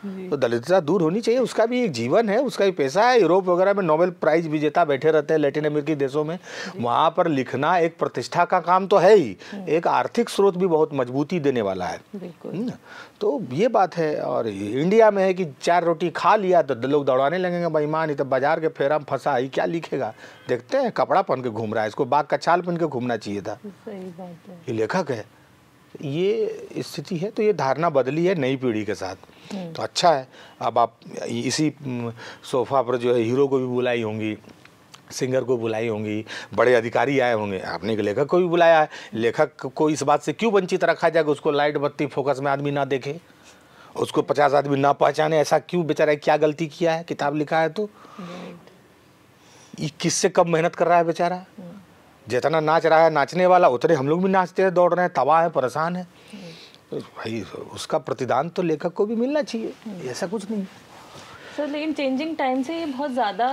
तो दलितता दूर होनी चाहिए उसका भी एक जीवन है उसका भी पैसा है यूरोप वगैरह में नोबेल प्राइज विजेता बैठे रहते हैं लैटिन अमेरिकी देशों में वहाँ पर लिखना एक प्रतिष्ठा का काम तो है ही हम्म। एक आर्थिक स्रोत भी बहुत मजबूती देने वाला है हम्म। तो ये बात है और इंडिया में है कि चार रोटी खा लिया तो लोग दौड़ाने लगेंगे बेईमान ये तो बाजार के फेरा में फंसा ही क्या लिखेगा देखते हैं कपड़ा पहन के घूम रहा है इसको बाग का छाल पहन के घूमना चाहिए था ये लेखक है ये स्थिति है तो ये धारणा बदली है नई पीढ़ी के साथ हम्म। तो अच्छा है अब आप इसी सोफा पर जो है हीरो को भी बुलाई होंगी सिंगर को बुलाई होंगी बड़े अधिकारी आए होंगे आपने एक लेखक को भी बुलाया है लेखक को इस बात से क्यों वंचित रखा जाएगा उसको लाइट बत्ती फोकस में आदमी ना देखे उसको पचास आदमी ना पहचाने ऐसा क्यों बेचारा क्या गलती किया है किताब लिखा है तो किससे कब मेहनत कर रहा है बेचारा हम्म। जितना नाच रहा है नाचने वाला उतने हम लोग भी नाचते हैं दौड़ रहे हैं तबाह है परेशान है हम्म। तो भाई उसका प्रतिदान तो लेखक को भी मिलना चाहिए हम्म। ऐसा कुछ नहीं सर लेकिन चेंजिंग टाइम से ये बहुत ज़्यादा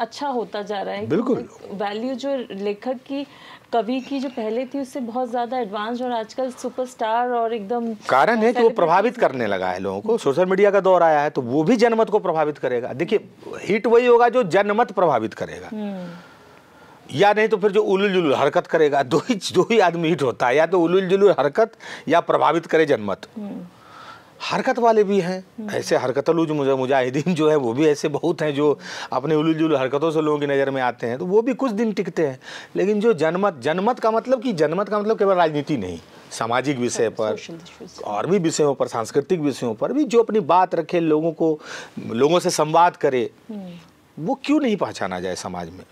अच्छा होता जा रहा है बिल्कुल वैल्यू जो लेखक की कवि की जो पहले थी उससे बहुत ज़्यादा एडवांस और आजकल सुपरस्टार और एकदम कारण है कि वो प्रभावित करने लगा है लोगों को सोशल मीडिया का दौर आया है तो वो भी जनमत को प्रभावित करेगा देखिए हिट वही होगा जो जनमत प्रभावित करेगा हम्म। या नहीं तो फिर जो उलुल जुलुल हरकत करेगा [LAUGHS] दो ही दो ही आदमी हिट होता है या तो उलुल जुलुल हरकत या प्रभावित करे जनमत हरकत वाले भी हैं ऐसे हरकत मुझे मुजाहिदीन जो है वो भी ऐसे बहुत हैं जो अपने जुल हरकतों से लोगों की नज़र में आते हैं तो वो भी कुछ दिन टिकते हैं लेकिन जो जनमत जनमत का मतलब कि जनमत का मतलब केवल राजनीति नहीं सामाजिक विषय पर और भी विषयों पर सांस्कृतिक विषयों पर भी जो अपनी बात रखे लोगों को लोगों से संवाद करे hmm। वो क्यों नहीं पहचाना जाए समाज में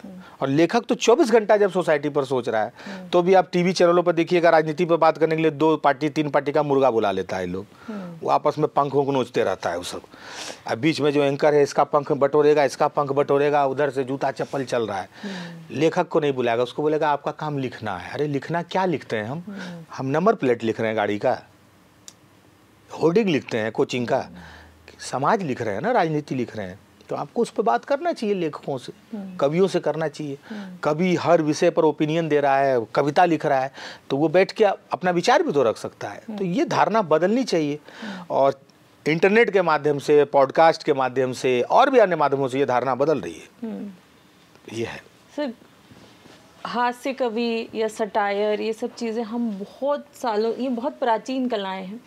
और लेखक तो 24 घंटा जब सोसाइटी पर सोच रहा है तो भी आप टीवी चैनलों पर देखिएगा राजनीति पर बात करने के लिए दो पार्टी तीन पार्टी का मुर्गा बुला लेता है लोग वो आपस में पंख को नोचते रहता है वो सब अब बीच में जो एंकर है इसका पंख बटोरेगा इसका पंख बटोरेगा उधर से जूता चप्पल चल रहा है लेखक को नहीं बुलाएगा उसको बोलेगा आपका काम लिखना है अरे लिखना क्या लिखते हैं हम हम नंबर प्लेट लिख रहे हैं गाड़ी का होर्डिंग लिखते हैं कोचिंग का समाज लिख रहे हैं ना राजनीति लिख रहे हैं तो आपको उस पर बात करना चाहिए लेखकों से हम्म। कवियों से करना चाहिए हम्म। कभी हर विषय पर ओपिनियन दे रहा है कविता लिख रहा है तो वो बैठ के अपना विचार भी तो रख सकता है तो हम्म। ये धारणा बदलनी चाहिए और इंटरनेट के माध्यम से पॉडकास्ट के माध्यम से और भी अन्य माध्यमों से ये धारणा बदल रही है ये है सर हास्य कवि या सटायर ये सब चीज़ें हम बहुत सालों ये बहुत प्राचीन कलाएं हैं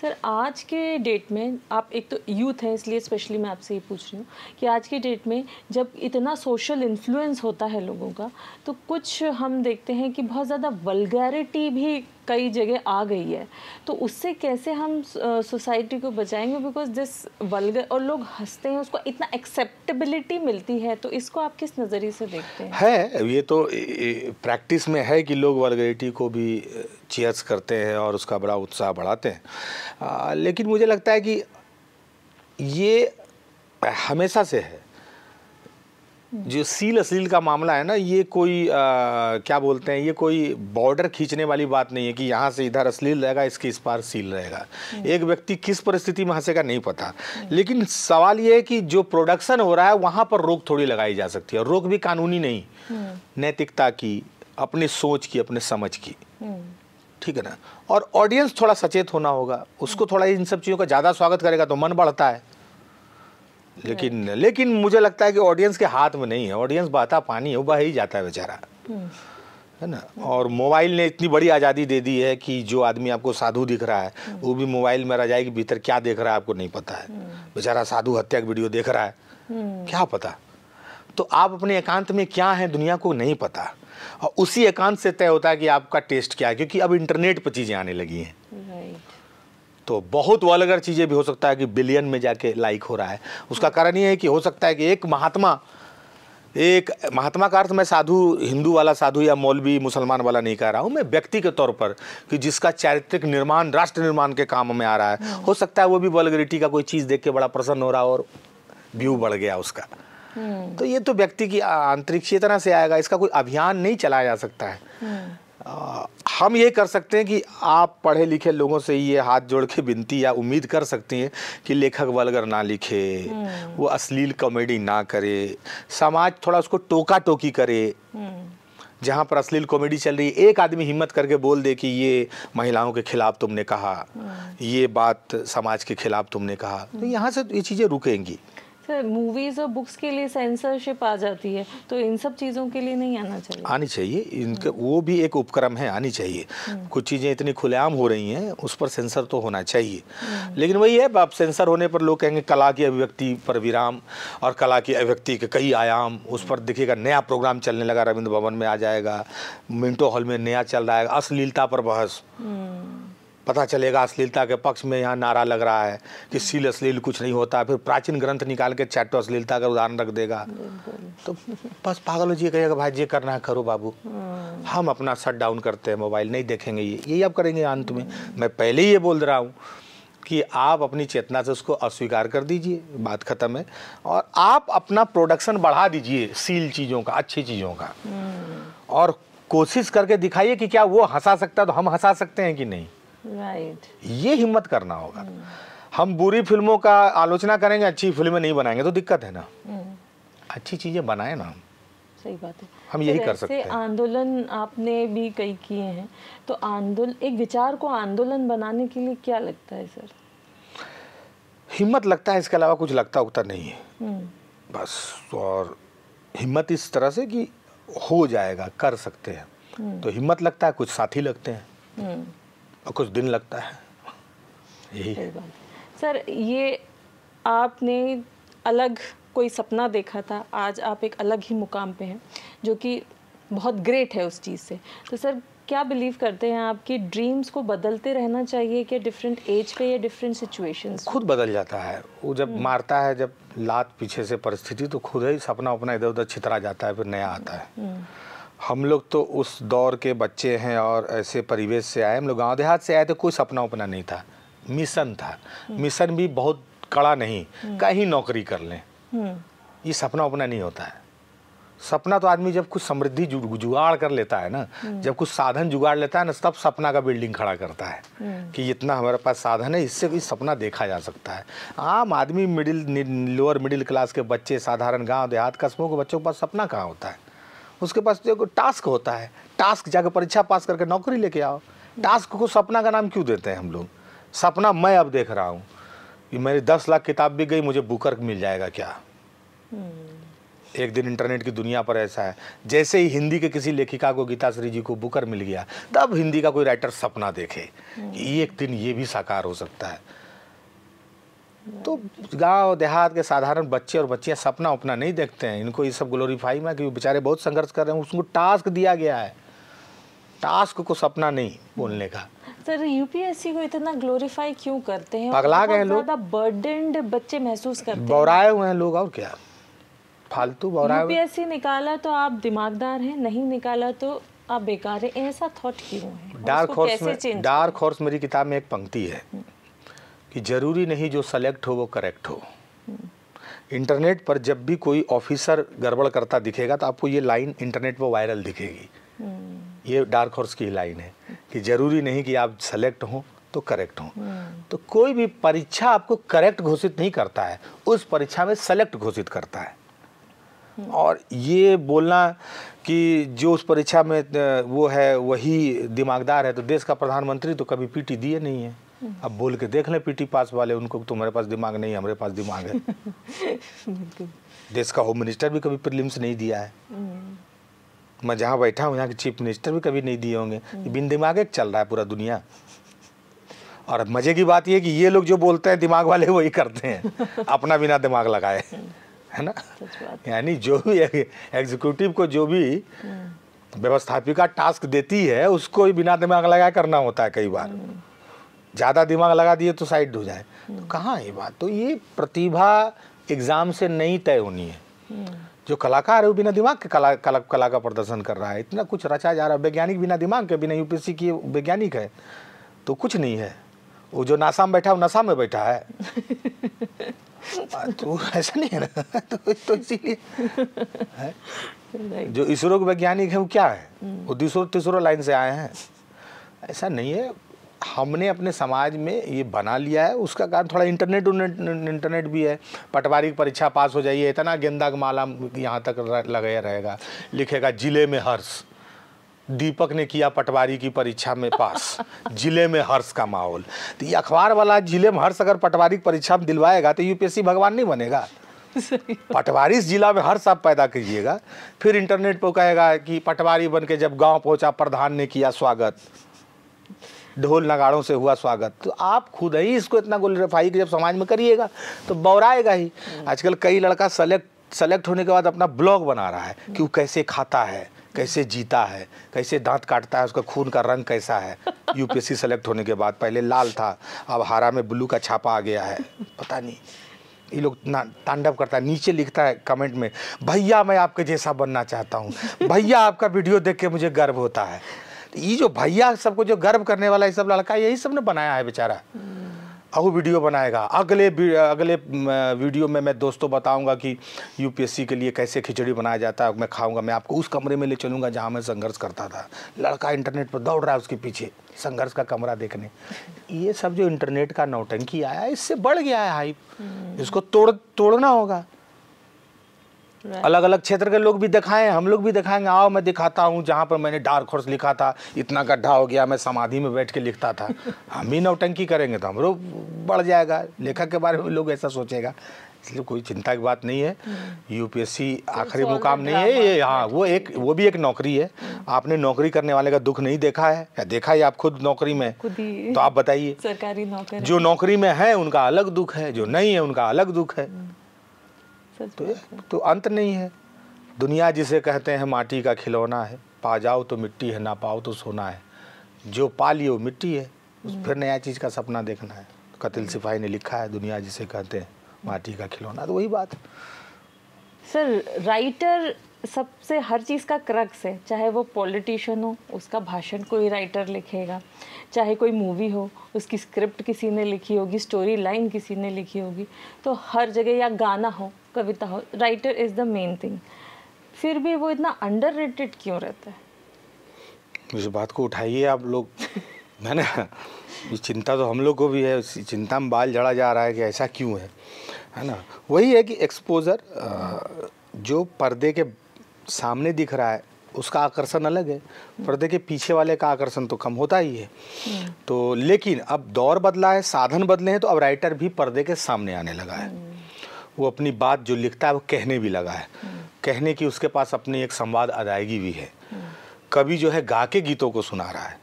सर आज के डेट में आप एक तो यूथ हैं इसलिए स्पेशली मैं आपसे ये पूछ रही हूँ कि आज के डेट में जब इतना सोशल इन्फ्लुएंस होता है लोगों का तो कुछ हम देखते हैं कि बहुत ज़्यादा वलगैरिटी भी कई जगह आ गई है तो उससे कैसे हम सोसाइटी को बचाएंगे बिकॉज दिस वलगर और लोग हंसते हैं उसको इतना एक्सेप्टेबिलिटी मिलती है तो इसको आप किस नज़रिए से देखते हैं है ये तो प्रैक्टिस में है कि लोग वर्गरिटी को भी चेयर्स करते हैं और उसका बड़ा उत्साह बढ़ाते हैं आ, लेकिन मुझे लगता है कि ये हमेशा से है जो सील असील का मामला है ना ये कोई आ, क्या बोलते हैं ये कोई बॉर्डर खींचने वाली बात नहीं है कि यहाँ से इधर असलील रहेगा इसके इस पार सील रहेगा हम्म। एक व्यक्ति किस परिस्थिति में हंसेगा नहीं पता लेकिन सवाल ये है कि जो प्रोडक्शन हो रहा है वहाँ पर रोक थोड़ी लगाई जा सकती है और रोक भी कानूनी नहीं हम्म। नैतिकता की अपने सोच की अपने समझ की हम्म। ठीक है ना और ऑडियंस थोड़ा सचेत होना होगा उसको थोड़ा इन सब चीज़ों का ज़्यादा स्वागत करेगा तो मन बढ़ता है लेकिन लेकिन मुझे लगता है कि ऑडियंस के हाथ में नहीं है ऑडियंस बाता पानी है वह बह ही जाता है बेचारा हम्म। है ना और मोबाइल ने इतनी बड़ी आज़ादी दे दी है कि जो आदमी आपको साधु दिख रहा है हम्म। वो भी मोबाइल में रह जाएगी भीतर क्या देख रहा है आपको नहीं पता है हम्म। बेचारा साधु हत्या की वीडियो देख रहा है क्या पता तो आप अपने एकांत में क्या है दुनिया को नहीं पता और उसी एकांत से तय होता है कि आपका टेस्ट क्या है क्योंकि अब इंटरनेट पर चीज़ें आने लगी हैं तो बहुत वालगर चीज़ें भी हो सकता है कि बिलियन में जाके लाइक हो रहा है उसका कारण ये है कि हो सकता है कि एक महात्मा एक महात्मा का अर्थ मैं साधु हिंदू वाला साधु या मौलवी मुसलमान वाला नहीं कह रहा हूँ मैं व्यक्ति के तौर पर कि जिसका चारित्रिक निर्माण राष्ट्र निर्माण के काम में आ रहा है हो सकता है वो भी वॉलगरिटी का कोई चीज़ देख के बड़ा प्रसन्न हो रहा और व्यू बढ़ गया उसका हम्म। तो ये तो व्यक्ति की आंतरिक चेतना से आएगा इसका कोई अभियान नहीं चलाया जा सकता है हम्म। आ, हम ये कर सकते हैं कि आप पढ़े लिखे लोगों से ये हाथ जोड़ के विनती या उम्मीद कर सकते हैं कि लेखक वलगर ना लिखे वो अश्लील कॉमेडी ना करे समाज थोड़ा उसको टोका टोकी करे जहाँ पर अश्लील कॉमेडी चल रही है एक आदमी हिम्मत करके बोल दे कि ये महिलाओं के खिलाफ तुमने कहा ये बात समाज के खिलाफ तुमने कहा तो यहाँ से ये चीज़ें रुकेंगी सर मूवीज़ और बुक्स के लिए सेंसरशिप आ जाती है तो इन सब चीज़ों के लिए नहीं आना चाहिए आनी चाहिए इनका वो भी एक उपक्रम है आनी चाहिए हम्म। कुछ चीज़ें इतनी खुलेआम हो रही हैं उस पर सेंसर तो होना चाहिए हम्म। लेकिन वही है आप सेंसर होने पर लोग कहेंगे कला की अभिव्यक्ति पर विराम और कला की अभिव्यक्ति के कई आयाम उस पर दिखेगा नया प्रोग्राम चलने लगा रविंद्र भवन में आ जाएगा मिंटो हॉल में नया चल रहा है अश्लीलता पर बहस हम्म। पता चलेगा अश्लीलता के पक्ष में यहाँ नारा लग रहा है कि सील अश्लील कुछ नहीं होता फिर प्राचीन ग्रंथ निकाल के चैटो अश्लीलता का उदाहरण रख देगा तो बस पागल जी कहिएगा भाई ये करना है करो बाबू हम अपना शट डाउन करते हैं मोबाइल नहीं देखेंगे ये यही आप करेंगे अंत में मैं पहले ही ये बोल रहा हूँ कि आप अपनी चेतना से उसको अस्वीकार कर दीजिए बात खत्म है और आप अपना प्रोडक्शन बढ़ा दीजिए सील चीज़ों का अच्छी चीज़ों का और कोशिश करके दिखाइए कि क्या वो हंसा सकता है तो हम हंसा सकते हैं कि नहीं right. ये हिम्मत करना होगा hmm. हम बुरी फिल्मों का आलोचना करेंगे अच्छी फिल्में नहीं बनाएंगे तो दिक्कत है ना hmm. अच्छी चीजें बनाए ना हम सही बात है हम यही तो कर सकते हैं आंदोलन आपने भी कई किए हैं तो आंदोलन एक विचार को आंदोलन बनाने के लिए क्या लगता है सर हिम्मत लगता है इसके अलावा कुछ लगता उगता नहीं है हम्म। बस और हिम्मत इस तरह से कि हो जाएगा कर सकते हैं हम्म। तो हिम्मत लगता है कुछ साथी लगते हैं और कुछ दिन लगता है यही सर ये आपने अलग कोई सपना देखा था आज आप एक अलग ही मुकाम पे हैं जो कि बहुत ग्रेट है उस चीज़ से तो सर क्या बिलीव करते हैं आप कि ड्रीम्स को बदलते रहना चाहिए कि डिफरेंट एज पे या डिफरेंट सिचुएशन खुद बदल जाता है वो जब हम्म। मारता है जब लात पीछे से परिस्थिति तो खुद ही सपना अपना इधर उधर छितरा जाता है फिर नया आता है हम्म। हम लोग तो उस दौर के बच्चे हैं और ऐसे परिवेश से आए हम लोग गाँव देहात से आए तो कोई सपना उपना नहीं था मिशन था हम्म। मिशन भी बहुत कड़ा नहीं हम्म। कहीं नौकरी कर लें हम्म। ये सपना उपना नहीं होता है सपना तो आदमी जब कुछ समृद्धि जुगाड़ कर लेता है ना जब कुछ साधन जुगाड़ लेता है ना तब सपना का बिल्डिंग खड़ा करता है कि इतना हमारे पास साधन है इससे भी सपना देखा जा सकता है आम आदमी मिडिल लोअर मिडिल क्लास के बच्चे साधारण गांव देहात कस्बों के बच्चों के पास सपना कहाँ होता है उसके पास जो टास्क होता है टास्क जाकर परीक्षा पास करके नौकरी लेके आओ टास्क को सपना का नाम क्यों देते हैं हम लोग सपना मैं अब देख रहा हूँ कि मेरी दस लाख किताब भी गई मुझे बुकर मिल जाएगा क्या एक दिन इंटरनेट की दुनिया पर ऐसा है जैसे ही हिंदी के किसी लेखिका को गीताश्री जी को बुकर मिल गया तब हिंदी का कोई राइटर सपना देखे कि एक दिन ये भी साकार हो सकता है तो गांव देहात के साधारण बच्चे और बच्चियां सपना उपना नहीं देखते हैं इनको ये सब ग्लोरीफाई में क्योंकि बेचारे बहुत संघर्ष कर रहे हैं उसको टास्क दिया गया है टास्क को सपना नहीं बोलने का सर यूपीएससी को इतना ग्लोरीफाई क्यों करते हैं पगला गए लोग बच्चे महसूस करते हैं बौराए हुए हैं लोग और क्या फालतू बौरा यूपीएससी निकाला तो आप दिमागदार हैं नहीं निकाला तो आप बेकार है ऐसा थॉट क्यों है डार्क हॉर्स में डार्क हॉर्स मेरी किताब में एक पंक्ति है हम्म। कि ज़रूरी नहीं जो सेलेक्ट हो वो करेक्ट हो इंटरनेट पर जब भी कोई ऑफिसर गड़बड़ करता दिखेगा तो आपको ये लाइन इंटरनेट पर वायरल दिखेगी हम्म। ये डार्क हॉर्स की लाइन है कि ज़रूरी नहीं कि आप सेलेक्ट हों तो करेक्ट हों हम्म। तो कोई भी परीक्षा आपको करेक्ट घोषित नहीं करता है उस परीक्षा में सेलेक्ट घोषित करता है हम्म। और ये बोलना कि जो उस परीक्षा में वो है वही दिमागदार है तो देश का प्रधानमंत्री तो कभी पीटी दिए नहीं है अब बोल के देख ले पीटी पास वाले उनको तुम्हारे पास दिमाग नहीं हमारे पास दिमाग है देश का होम मिनिस्टर भी कभी प्रिलिम्स नहीं दिया है मैं जहाँ बैठा हूँ यहाँ के चीफ मिनिस्टर भी कभी नहीं दिए होंगे बिन दिमाग एक चल रहा है पूरा दुनिया और मजे की बात ये कि ये लोग जो बोलते हैं दिमाग वाले वही करते हैं अपना बिना दिमाग लगाए है ना यानी जो भी एग्जीक्यूटिव को जो भी व्यवस्थापिका टास्क देती है उसको बिना दिमाग लगाए करना होता है कई बार ज़्यादा दिमाग लगा दिए तो साइड हो जाए तो कहाँ ये बात तो ये प्रतिभा एग्ज़ाम से नहीं तय होनी है जो कलाकार है वो बिना दिमाग के कला कला कला का प्रदर्शन कर रहा है इतना कुछ रचा जा रहा है वैज्ञानिक बिना दिमाग के बिना यूपीएससी की वैज्ञानिक है तो कुछ नहीं है वो जो नासा में बैठा है वो नशा में बैठा है तो ऐसा नहीं है ना [LAUGHS] तो, तो इसीलिए [LAUGHS] जो इसरो के वैज्ञानिक है वो क्या है hmm. वो दूसरों तीसरों लाइन से आए हैं ऐसा नहीं है हमने अपने समाज में ये बना लिया है उसका कारण थोड़ा इंटरनेट इंटरनेट भी है पटवारी की परीक्षा पास हो जाइए इतना गेंदा का माला यहाँ तक लगाया रहेगा लिखेगा जिले में हर्ष दीपक ने किया पटवारी की परीक्षा में पास [LAUGHS] जिले में हर्ष का माहौल तो ये अखबार वाला जिले में हर्ष अगर पटवारी की परीक्षा में दिलवाएगा तो यूपीएससी भगवान नहीं बनेगा [LAUGHS] पटवारी जिला में हर आप पैदा कीजिएगा फिर इंटरनेट पर कहेगा कि पटवारी बन के जब गांव पहुंचा प्रधान ने किया स्वागत ढोल नगाड़ों से हुआ स्वागत तो आप खुद ही इसको इतना गुल रफाई जब समाज में करिएगा तो बौराएगा ही आजकल कई लड़का सेलेक्ट सेलेक्ट होने के बाद अपना ब्लॉग बना रहा है कि वो कैसे खाता है कैसे जीता है कैसे दांत काटता है उसका खून का रंग कैसा है यूपीएससी सेलेक्ट होने के बाद पहले लाल था अब हरा में ब्लू का छापा आ गया है पता नहीं ये लोग तांडव करता है नीचे लिखता है कमेंट में भैया मैं आपके जैसा बनना चाहता हूँ भैया आपका वीडियो देख के मुझे गर्व होता है ये जो भैया सबको जो गर्व करने वाला ये सब लड़का यही सब ने बनाया है बेचारा अहू वीडियो बनाएगा अगले अगले वीडियो में मैं दोस्तों बताऊंगा कि यूपीएससी के लिए कैसे खिचड़ी बनाया जाता है मैं खाऊंगा मैं आपको उस कमरे में ले चलूंगा जहां मैं संघर्ष करता था लड़का इंटरनेट पर दौड़ रहा है उसके पीछे संघर्ष का कमरा देखने ये सब जो इंटरनेट का नौटंकी आया इससे बढ़ गया है हाइप हम्म। इसको तोड़ तोड़ना होगा अलग अलग क्षेत्र के लोग भी दिखाएं हम लोग भी दिखाएंगे आओ मैं दिखाता हूँ जहाँ पर मैंने डार्क हॉर्स लिखा था इतना गड्ढा हो गया मैं समाधि में बैठ के लिखता था [LAUGHS] हम भी नौटंकी करेंगे तो हम लोग बढ़ जाएगा लेखक के बारे में लोग ऐसा सोचेगा इसलिए कोई चिंता की बात नहीं है यूपीएससी हम्म। आखिरी मुकाम नहीं है ये हाँ वो एक वो भी एक नौकरी है हम्म। आपने नौकरी करने वाले का दुख नहीं देखा है या देखा है आप खुद नौकरी में तो आप बताइए सरकारी नौकरी जो नौकरी में है उनका अलग दुख है जो नहीं है उनका अलग दुख है हम्म। तो, तो अंत नहीं है दुनिया जिसे कहते हैं माटी का खिलौना है पा जाओ तो मिट्टी है ना पाओ तो सोना है जो पा लियो मिट्टी है हम्म। फिर नया चीज़ का सपना देखना है कतिल हम्म। सिपाही ने लिखा है दुनिया जिसे कहते हैं माटी का खिलौना तो वही बात सर राइटर सबसे हर चीज़ का क्रक्स है चाहे वो पॉलिटिशियन हो उसका भाषण कोई राइटर लिखेगा चाहे कोई मूवी हो उसकी स्क्रिप्ट किसी ने लिखी होगी स्टोरी लाइन किसी ने लिखी होगी तो हर जगह या गाना हो कविता हो writer is the main thing फिर भी वो इतना अंडर रेटेड क्यों रहता है इस बात को उठाइए आप लोग है [LAUGHS] ना चिंता तो हम लोग को भी है चिंता में बाल जड़ा जा रहा है कि ऐसा क्यों है है ना वही है कि एक्सपोज़र जो पर्दे के सामने दिख रहा है उसका आकर्षण अलग है हम्म। पर्दे के पीछे वाले का आकर्षण तो कम होता ही है हम्म। तो लेकिन अब दौर बदला है साधन बदले हैं तो अब राइटर भी पर्दे के सामने आने लगा है हम्म। वो अपनी बात जो लिखता है वो कहने भी लगा है कहने की उसके पास अपनी एक संवाद अदायगी भी है कभी जो है गा के गीतों को सुना रहा है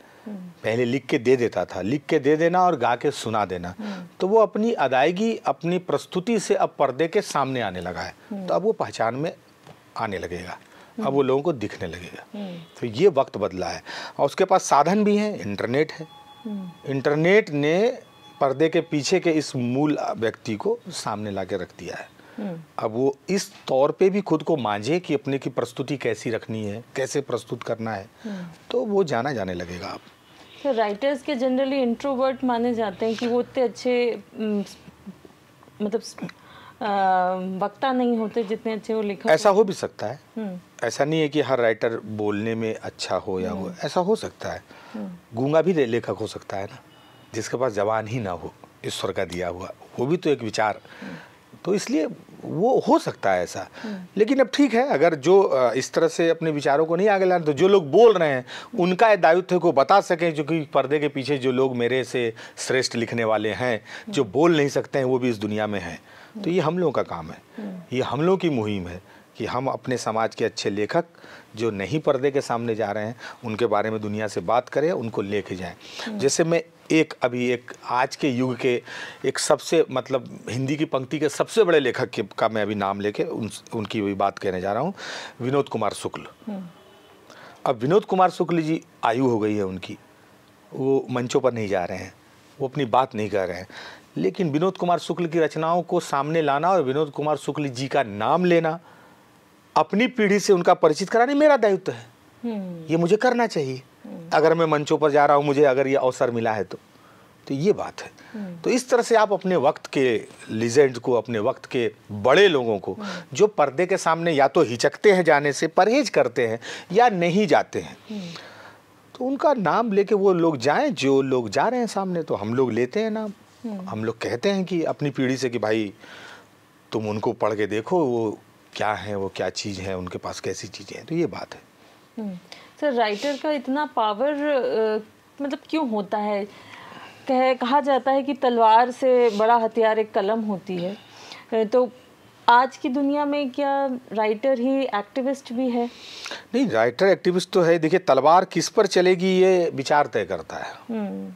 पहले लिख के दे देता था लिख के दे देना और गा के सुना देना तो वो अपनी अदायगी अपनी प्रस्तुति से अब पर्दे के सामने आने लगा है तो अब वो पहचान में आने लगेगा अब वो लोगों को दिखने लगेगा तो ये वक्त बदला है और उसके पास साधन भी हैं इंटरनेट है इंटरनेट ने पर्दे के पीछे के इस मूल व्यक्ति को सामने ला रख दिया है हम्म। अब वो इस तौर पे भी खुद को मांझे कि अपने की प्रस्तुति कैसी रखनी है कैसे प्रस्तुत करना है हम्म। तो वो जाना जाने लगेगा आप तो राइटर्स के जनरली इंट्रोवर्ट माने जाते हैं कि वो इतने अच्छे हम्म, मतलब वक्ता नहीं होते जितने अच्छे वो लिखा ऐसा हो भी सकता है ऐसा नहीं है कि हर राइटर बोलने में अच्छा हो या हो ऐसा हो सकता है गूंगा भी लेखक हो सकता है ना जिसके पास जवान ही ना हो ईश्वर का दिया हुआ वो भी तो एक विचार तो इसलिए वो हो सकता है ऐसा लेकिन अब ठीक है अगर जो इस तरह से अपने विचारों को नहीं आगे लाने तो जो लोग बोल रहे हैं उनका दायित्व को बता सकें जो कि पर्दे के पीछे जो लोग मेरे से श्रेष्ठ लिखने वाले हैं जो बोल नहीं सकते हैं वो भी इस दुनिया में हैं तो ये हम लोगों का काम है ये हम लोगों की मुहिम है कि हम अपने समाज के अच्छे लेखक जो नहीं पर्दे के सामने जा रहे हैं उनके बारे में दुनिया से बात करें उनको लेके जाएं हम्म। जैसे मैं एक अभी एक आज के युग के एक सबसे मतलब हिंदी की पंक्ति के सबसे बड़े लेखक के का मैं अभी नाम लेके उन उनकी भी बात कहने जा रहा हूँ विनोद कुमार शुक्ल हम्म। अब विनोद कुमार शुक्ल जी आयु हो गई है उनकी वो मंचों पर नहीं जा रहे हैं वो अपनी बात नहीं कर रहे हैं लेकिन विनोद कुमार शुक्ल की रचनाओं को सामने लाना और विनोद कुमार शुक्ल जी का नाम लेना अपनी पीढ़ी से उनका परिचित कराने मेरा दायित्व है हम्म। ये मुझे करना चाहिए हम्म। अगर मैं मंचों पर जा रहा हूँ मुझे अगर ये अवसर मिला है तो तो ये बात है हम्म। तो इस तरह से आप अपने वक्त के लिजेंड को अपने वक्त के बड़े लोगों को जो पर्दे के सामने या तो हिचकते हैं जाने से परहेज करते हैं या नहीं जाते हैं तो उनका नाम लेके वो लोग जाएं जो लोग जा रहे हैं सामने तो हम लोग लेते हैं नाम हम लोग कहते हैं कि अपनी पीढ़ी से कि भाई तुम उनको पढ़ के देखो वो क्या है वो क्या चीज़ है उनके पास कैसी चीज़ें हैं तो ये बात है हम्म, सर राइटर का इतना पावर आ, मतलब क्यों होता है कह कहा जाता है कि तलवार से बड़ा हथियार एक कलम होती है तो आज की दुनिया में क्या राइटर ही एक्टिविस्ट भी है नहीं राइटर एक्टिविस्ट तो है देखिए तलवार किस पर चलेगी ये विचार तय करता है हम्म।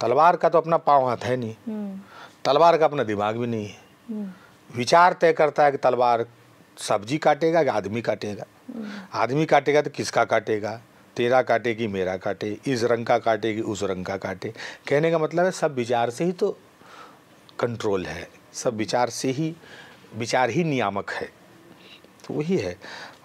तलवार का तो अपना पाँव हाथ है नहीं हम्म। तलवार का अपना दिमाग भी नहीं है विचार तय करता है कि तलवार सब्जी काटेगा या आदमी काटेगा आदमी काटेगा तो किसका काटेगा तेरा काटेगी मेरा काटे इस रंग का काटेगी उस रंग का काटे कहने का मतलब है सब विचार से ही तो कंट्रोल है सब विचार से ही विचार ही नियामक है तो वही है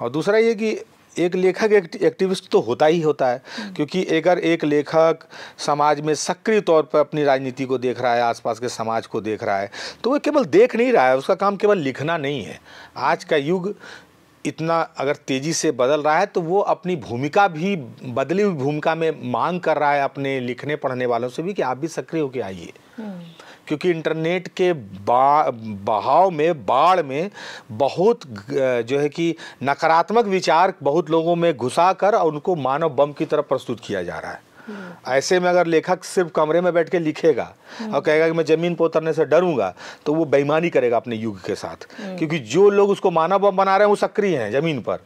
और दूसरा ये कि एक लेखक एक एक्टिविस्ट तो होता ही होता है क्योंकि अगर एक लेखक समाज में सक्रिय तौर पर अपनी राजनीति को देख रहा है आसपास के समाज को देख रहा है तो वो केवल देख नहीं रहा है उसका काम केवल लिखना नहीं है आज का युग इतना अगर तेज़ी से बदल रहा है तो वो अपनी भूमिका भी बदली हुई भूमिका में मांग कर रहा है अपने लिखने पढ़ने वालों से भी कि आप भी सक्रिय होकर आइए हम्म। क्योंकि इंटरनेट के बा, बहाव में बाढ़ में बहुत जो है कि नकारात्मक विचार बहुत लोगों में घुसा कर और उनको मानव बम की तरफ प्रस्तुत किया जा रहा है हम्म। ऐसे में अगर लेखक सिर्फ कमरे में बैठ के लिखेगा हम्म। और कहेगा कि मैं जमीन पर उतरने से डरूंगा तो वो बेईमानी करेगा अपने युग के साथ हम्म। क्योंकि जो लोग उसको मानव बम बना रहे हैं वो सक्रिय हैं जमीन पर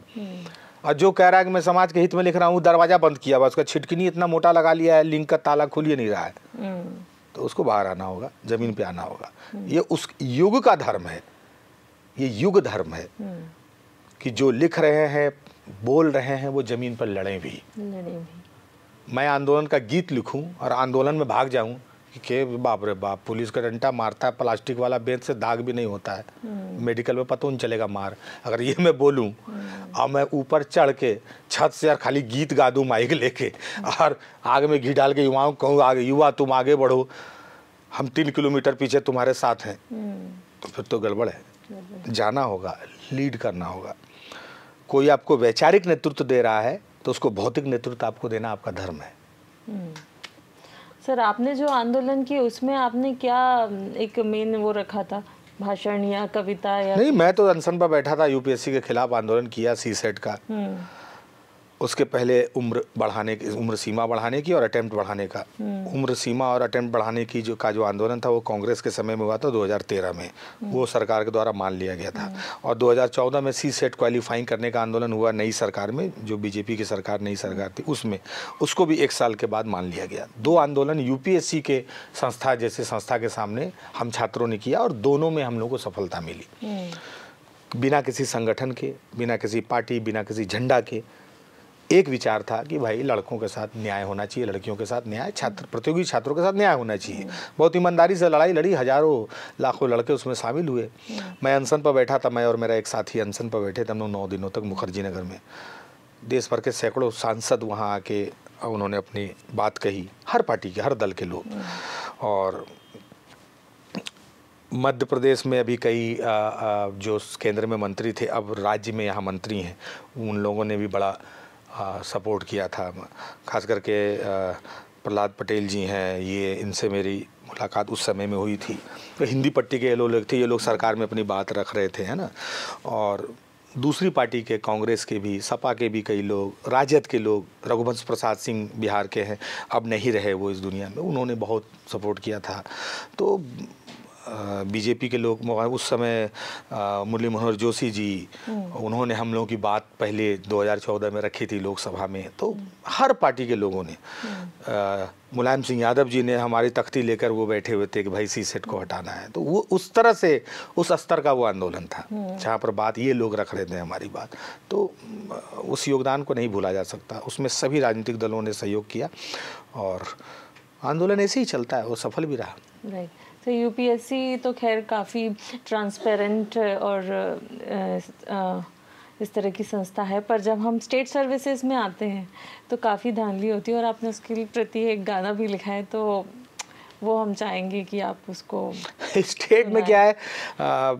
और जो कह रहा है कि मैं समाज के हित में लिख रहा हूँ दरवाजा बंद किया हुआ उसका छिटकिनी इतना मोटा लगा लिया है लिंक का ताला खुल ही नहीं रहा है तो उसको बाहर आना होगा जमीन पे आना होगा ये उस युग का धर्म है ये युग धर्म है कि जो लिख रहे हैं बोल रहे हैं वो जमीन पर लड़ें भी लड़ें भी मैं आंदोलन का गीत लिखूं और आंदोलन में भाग जाऊं के बाप रे बाप पुलिस का डंटा मारता है प्लास्टिक वाला बेंच से दाग भी नहीं होता है हम्म। मेडिकल में पता नहीं चलेगा मार अगर ये मैं बोलूँ और हम्म। मैं ऊपर चढ़ के छत से यार खाली गीत गा दूँ माइक लेके और आग में घी डाल के युवाओं कहूँ आगे युवा तुम आगे बढ़ो हम तीन किलोमीटर पीछे तुम्हारे साथ हैं हम्म। तो फिर तो गड़बड़ है जाना होगा लीड करना होगा कोई आपको वैचारिक नेतृत्व दे रहा है तो उसको भौतिक नेतृत्व आपको देना आपका धर्म है सर आपने जो आंदोलन की उसमें आपने क्या एक मेन वो रखा था भाषण या कविता या नहीं मैं तो अनसन पर बैठा था यूपीएससी के खिलाफ आंदोलन किया सी सेट का हम्म। उसके पहले उम्र बढ़ाने की उम्र सीमा बढ़ाने की और अटैम्प्ट बढ़ाने का हम्म। उम्र सीमा और अटैम्प्ट बढ़ाने की जो का जो आंदोलन था वो कांग्रेस के समय में हुआ था 2013 में हम्म। वो सरकार के द्वारा मान लिया गया था हम्म। और 2014 में सी सेट क्वालिफाइंग करने का आंदोलन हुआ नई सरकार में जो बीजेपी की सरकार नई सरकार थी उसमें उसको भी एक साल के बाद मान लिया गया दो आंदोलन यूपीएससी के संस्था जैसे संस्था के सामने हम छात्रों ने किया और दोनों में हम लोग को सफलता मिली बिना किसी संगठन के बिना किसी पार्टी बिना किसी झंडा के एक विचार था कि भाई लड़कों के साथ न्याय होना चाहिए लड़कियों के साथ न्याय छात्र प्रतियोगी छात्रों के साथ न्याय होना चाहिए बहुत ईमानदारी से लड़ाई लड़ी हजारों लाखों लड़के उसमें शामिल हुए मैं अनशन पर बैठा था मैं और मेरा एक साथी अनशन पर बैठे थे हम लोग नौ दिनों तक मुखर्जी नगर में देश भर के सैकड़ों सांसद वहाँ आके उन्होंने अपनी बात कही हर पार्टी के हर दल के लोग और मध्य प्रदेश में अभी कई जो केंद्र में मंत्री थे अब राज्य में यहाँ मंत्री हैं उन लोगों ने भी बड़ा सपोर्ट किया था खास करके प्रहलाद पटेल जी हैं ये इनसे मेरी मुलाकात उस समय में हुई थी तो हिंदी पट्टी के ये लोग थे ये लोग सरकार में अपनी बात रख रहे थे है ना और दूसरी पार्टी के कांग्रेस के भी सपा के भी कई लोग राजद के लोग रघुवंश प्रसाद सिंह बिहार के हैं अब नहीं रहे वो इस दुनिया में उन्होंने बहुत सपोर्ट किया था तो बीजेपी के लोग उस समय मुरली मनोहर जोशी जी हम्म। उन्होंने हम लोगों की बात पहले 2014 में रखी थी लोकसभा में तो हर पार्टी के लोगों ने हम्म। मुलायम सिंह यादव जी ने हमारी तख्ती लेकर वो बैठे हुए थे कि भाई सी सेट को हटाना है तो वो उस तरह से उस स्तर का वो आंदोलन था हम्म। जहाँ पर बात ये लोग रख रहे थे हमारी बात तो उस योगदान को नहीं भूला जा सकता उसमें सभी राजनीतिक दलों ने सहयोग किया और आंदोलन ऐसे ही चलता है वो सफल भी रहा राइट तो यूपीएससी तो खैर काफ़ी ट्रांसपेरेंट और इस तरह की संस्था है पर जब हम स्टेट सर्विसेज में आते हैं तो काफ़ी धांधली होती है और आपने उसके प्रति एक गाना भी लिखा है तो वो हम चाहेंगे कि आप उसको स्टेट [LAUGHS] में क्या है आ,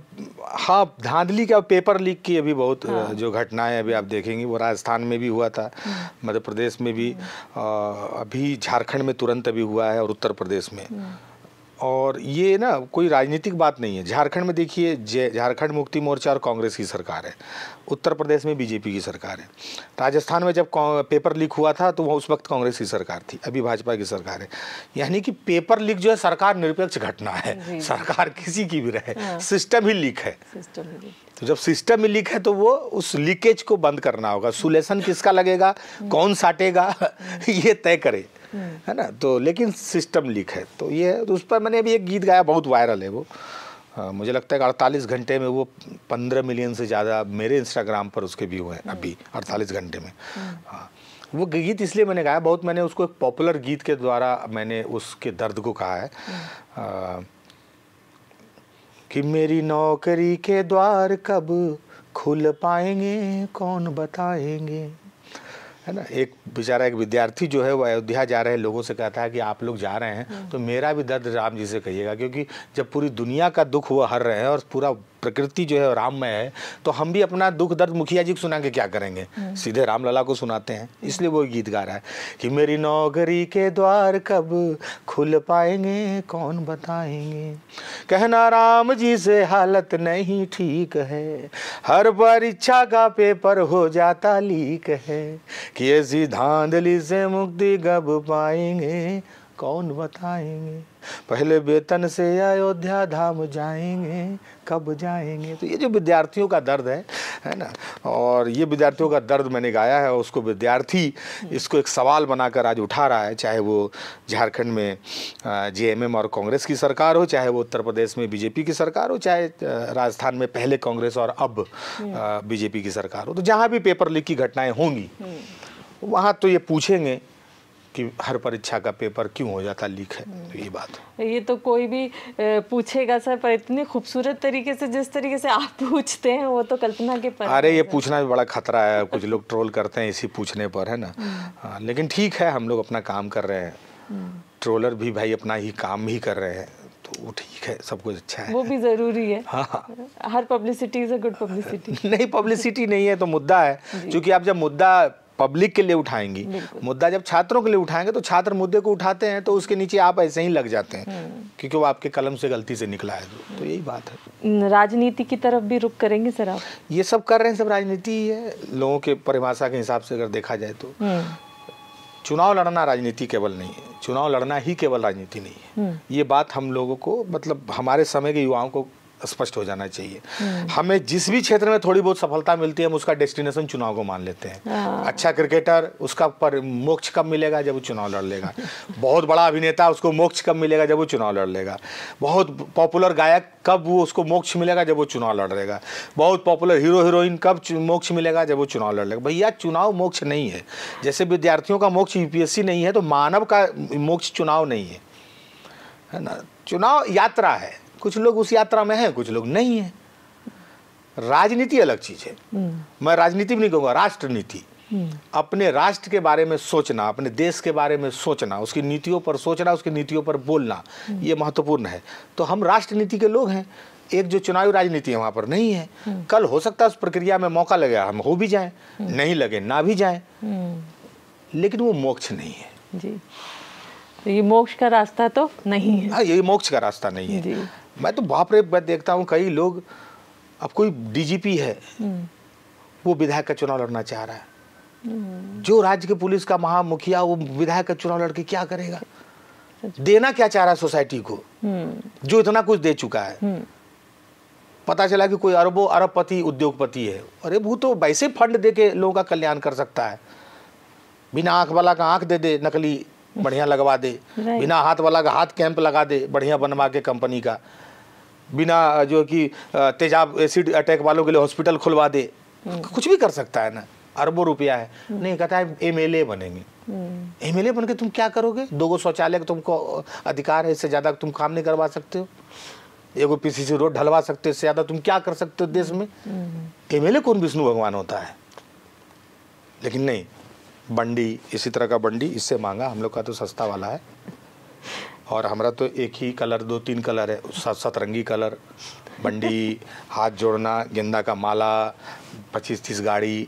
हाँ धांधली का पेपर लीक की अभी बहुत हाँ। जो घटनाएं अभी आप देखेंगे वो राजस्थान में भी हुआ था हम्म। मध्य प्रदेश में भी आ, हम्म। अभी झारखंड में तुरंत अभी हुआ है और उत्तर प्रदेश में हम्म। और ये ना कोई राजनीतिक बात नहीं है झारखंड में देखिए झारखंड मुक्ति मोर्चा और कांग्रेस की सरकार है उत्तर प्रदेश में बीजेपी की सरकार है राजस्थान में जब पेपर लीक हुआ था तो वह उस वक्त कांग्रेस की सरकार थी अभी भाजपा की सरकार है यानी कि पेपर लीक जो है सरकार निरपेक्ष घटना है सरकार किसी की भी रहे हाँ। सिस्टम ही लीक है सिस्टम ही लीक तो जब सिस्टम में लीक है तो वो उस लीकेज को बंद करना होगा सुलेशन हम्म। किसका लगेगा हम्म। कौन साटेगा हम्म। [LAUGHS] ये तय करे है ना तो लेकिन सिस्टम लीक है तो ये तो उस पर मैंने अभी एक गीत गाया बहुत वायरल है वो आ, मुझे लगता है कि अड़तालीस घंटे में वो पंद्रह मिलियन से ज़्यादा मेरे इंस्टाग्राम पर उसके व्यू हैं अभी अड़तालीस घंटे में हाँ वो गीत इसलिए मैंने गाया बहुत मैंने उसको एक पॉपुलर गीत के द्वारा मैंने उसके दर्द को कहा है कि मेरी नौकरी के द्वार कब खुल पाएंगे कौन बताएंगे है ना एक बेचारा एक विद्यार्थी जो है वो अयोध्या जा रहे हैं लोगों से कहता है कि आप लोग जा रहे हैं हम्म। तो मेरा भी दर्द राम जी से कहिएगा क्योंकि जब पूरी दुनिया का दुख वो हर रहे हैं और पूरा प्रकृति जो है राम में है तो हम भी अपना दुख दर्द मुखिया जी को सुना के क्या करेंगे हम्म। सीधे रामलला को सुनाते हैं इसलिए वो गीत गा रहा है कि मेरी नौकरी के द्वार कब खुल पाएंगे कौन बताएंगे कहना राम जी से हालत नहीं ठीक है हर परीक्षा का पेपर हो जाता लीक है कि ऐसी धांधली से मुक्ति कब पाएंगे कौन बताएंगे पहले वेतन से अयोध्या धाम जाएंगे कब जाएंगे तो ये जो विद्यार्थियों का दर्द है है ना और ये विद्यार्थियों का दर्द मैंने गाया है उसको विद्यार्थी इसको एक सवाल बनाकर आज उठा रहा है चाहे वो झारखंड में जेएमएम और कांग्रेस की सरकार हो चाहे वो उत्तर प्रदेश में बीजेपी की सरकार हो चाहे राजस्थान में पहले कांग्रेस और अब हम्म। बीजेपी की सरकार हो तो जहाँ भी पेपर लीक की घटनाएँ होंगी हम्म। वहाँ तो ये पूछेंगे कि हर परीक्षा का पेपर क्यों हो जाता लीक है तो ये बात ये तो कोई भी पूछेगा सर पर इतने खूबसूरत तरीके से जिस तरीके से आप [LAUGHS] पूछते हैं वो तो कल्पना के पर अरे ये पूछना भी बड़ा खतरा है कुछ लोग ट्रोल करते हैं इसी पूछने पर है ना हम्म। हाँ, लेकिन ठीक है हम लोग अपना काम कर रहे हैं हम्म। ट्रोलर भी भाई अपना ही काम ही कर रहे हैं तो वो ठीक है सब कुछ अच्छा है वो भी ज़रूरी है हाँ, हाँ। हर publicity is a good publicity नहीं पब्लिसिटी नहीं है तो मुद्दा है क्योंकि आप जब मुद्दा पब्लिक के लिए उठाएंगी मुद्दा जब छात्रों के लिए उठाएंगे तो छात्र मुद्दे को उठाते हैं तो उसके नीचे आप ऐसे ही लग जाते हैं हम्म। क्योंकि वो आपके कलम से गलती से निकला है तो यही बात है राजनीति की तरफ भी रुख करेंगे सर आप ये सब कर रहे हैं सब राजनीति ही है लोगों के परिभाषा के हिसाब से अगर देखा जाए तो हम्म। चुनाव लड़ना राजनीति केवल नहीं है चुनाव लड़ना ही केवल राजनीति नहीं है हम्म। ये बात हम लोगों को मतलब हमारे समय के युवाओं को स्पष्ट हो जाना चाहिए हम्म। हमें जिस भी क्षेत्र में थोड़ी बहुत सफलता मिलती है हम उसका डेस्टिनेशन चुनाव को मान लेते हैं हाँ। अच्छा क्रिकेटर उसका पर मोक्ष कब मिलेगा जब वो चुनाव लड़ लेगा बहुत बड़ा अभिनेता उसको मोक्ष कब मिलेगा जब वो चुनाव लड़ लेगा बहुत पॉपुलर गायक कब वो उसको मोक्ष मिलेगा जब वो चुनाव लड़ लेगा बहुत पॉपुलर हीरो हीरोइन कब मोक्ष मिलेगा जब वो चुनाव लड़ लेगा भैया चुनाव मोक्ष नहीं है जैसे विद्यार्थियों का मोक्ष यूपीएससी नहीं है तो मानव का मोक्ष चुनाव नहीं है है ना चुनाव यात्रा है कुछ लोग उस यात्रा में हैं कुछ लोग नहीं हैं राजनीति अलग चीज है हम्म। मैं राजनीति भी नहीं कहूँगा राष्ट्रनीति हम्म। अपने राष्ट्र के बारे में सोचना अपने देश के बारे में सोचना उसकी नीतियों पर सोचना उसकी नीतियों पर बोलना हम्म। ये महत्वपूर्ण है तो हम राष्ट्रनीति के लोग हैं एक जो चुनावी राजनीति है वहाँ पर नहीं है कल हो सकता है उस प्रक्रिया में मौका लगे हम हो भी जाए नहीं लगे ना भी जाए लेकिन वो मोक्ष नहीं है जी तो ये मोक्ष का रास्ता तो नहीं है हाँ ये मोक्ष का रास्ता नहीं है मैं तो बाप रे मैं देखता हूँ कई लोग अब कोई डीजीपी है हम्म। वो विधायक का चुनाव लड़ना चाह रहा है हम्म। जो राज्य के पुलिस का महामुखिया वो विधायक का चुनाव लड़के क्या करेगा देना क्या चाह रहा है सोसाइटी को हम्म। जो इतना कुछ दे चुका है पता चला कि कोई अरबों अरबपति उद्योगपति है अरे वो तो वैसे फंड दे के लोगों का कल्याण कर सकता है बिना आंख वाला का आंख दे दे नकली बढ़िया लगवा दे [LAUGHS] बिना हाथ वाला का हाथ कैंप लगा दे बढ़िया बनवा के कंपनी का बिना जो कि तेजाब एसिड अटैक वालों के लिए हॉस्पिटल खुलवा दे हम्म। कुछ भी कर सकता है ना अरबों रुपया है हम्म। नहीं कहता है एम एल ए बनेंगे एम हम्म। एल ए बन के तुम क्या करोगे दो गो शौचालय का तुमको अधिकार है इससे ज़्यादा तुम काम नहीं करवा सकते हो एगो पी रोड ढलवा सकते हो इससे ज़्यादा तुम क्या कर सकते हो देश में एम एल ए कौन विष्णु भगवान होता है लेकिन नहीं बंडी इसी तरह का बंडी इससे मांगा हम लोग का तो सस्ता वाला है और हमारा तो एक ही कलर दो तीन कलर है सात सात रंगी कलर बंडी [LAUGHS] हाथ जोड़ना गेंदा का माला पच्चीस तीस गाड़ी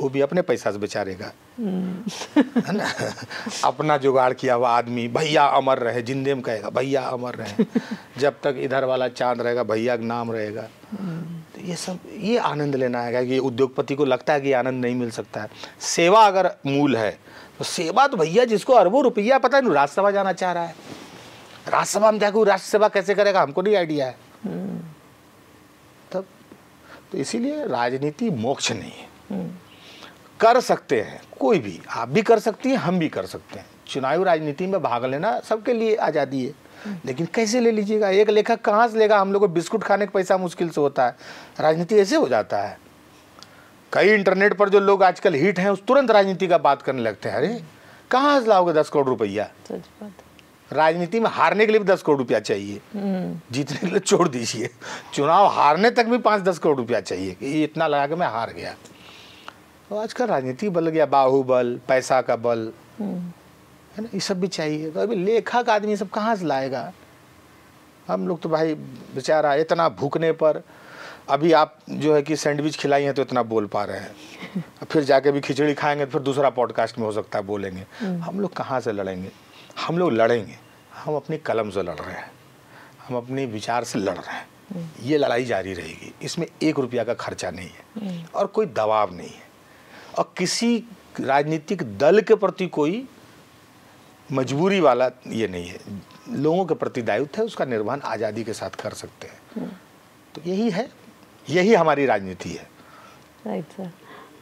वो भी अपने पैसा से बेचारेगा हम्म। है ना [LAUGHS] अपना जुगाड़ किया हुआ आदमी भैया अमर रहे जिंदे में कहेगा भैया अमर रहे [LAUGHS] जब तक इधर वाला चांद रहेगा भैया का नाम रहेगा हम्म। तो ये सब ये आनंद लेना है कि उद्योगपति को लगता है कि आनंद नहीं मिल सकता है सेवा अगर मूल है तो सेवा तो भैया जिसको अरबों रुपया पता है राज्यसभा जाना चाह रहा है राज्यसभा में जाके राष्ट्र सेवा कैसे करेगा हमको नहीं आइडिया है तब तो इसीलिए राजनीति मोक्ष नहीं है कर सकते हैं कोई भी आप भी कर सकती हैं हम भी कर सकते हैं चुनावी राजनीति में भाग लेना सबके लिए आज़ादी है लेकिन कैसे ले लीजिएगा एक लेखक कहाँ से लेगा हम लोग को बिस्कुट खाने का पैसा मुश्किल से होता है राजनीति ऐसे हो जाता है कई इंटरनेट पर जो लोग आजकल हिट हैं उस तुरंत राजनीति का बात करने लगते हैं अरे कहाँ से लाओगे दस करोड़ रुपया राजनीति में हारने के लिए भी दस करोड़ रुपया चाहिए जीतने के लिए छोड़ दीजिए चुनाव हारने तक भी पाँच दस करोड़ रुपया चाहिए ये इतना लगा के मैं हार गया तो आजकल राजनीति बल गया बाहुबल पैसा का बल है ना ये सब भी चाहिए तो अभी लेखक आदमी सब कहाँ से लाएगा हम लोग तो भाई बेचारा इतना भूखने पर अभी आप जो है कि सैंडविच खिलाई हैं तो इतना बोल पा रहे हैं [LAUGHS] फिर जाके भी खिचड़ी खाएंगे तो फिर दूसरा पॉडकास्ट में हो सकता है बोलेंगे हम्म। हम लोग कहाँ से लड़ेंगे हम लोग लड़ेंगे हम अपनी कलम से लड़ रहे हैं हम अपने विचार से लड़ रहे हैं हम्म। ये लड़ाई जारी रहेगी इसमें एक रुपया का खर्चा नहीं है हम्म। और कोई दबाव नहीं है और किसी राजनीतिक दल के प्रति कोई मजबूरी वाला ये नहीं है लोगों के प्रति दायित्व है उसका निर्वहन आज़ादी के साथ कर सकते हैं हम्म। तो यही है यही हमारी राजनीति है राइट सर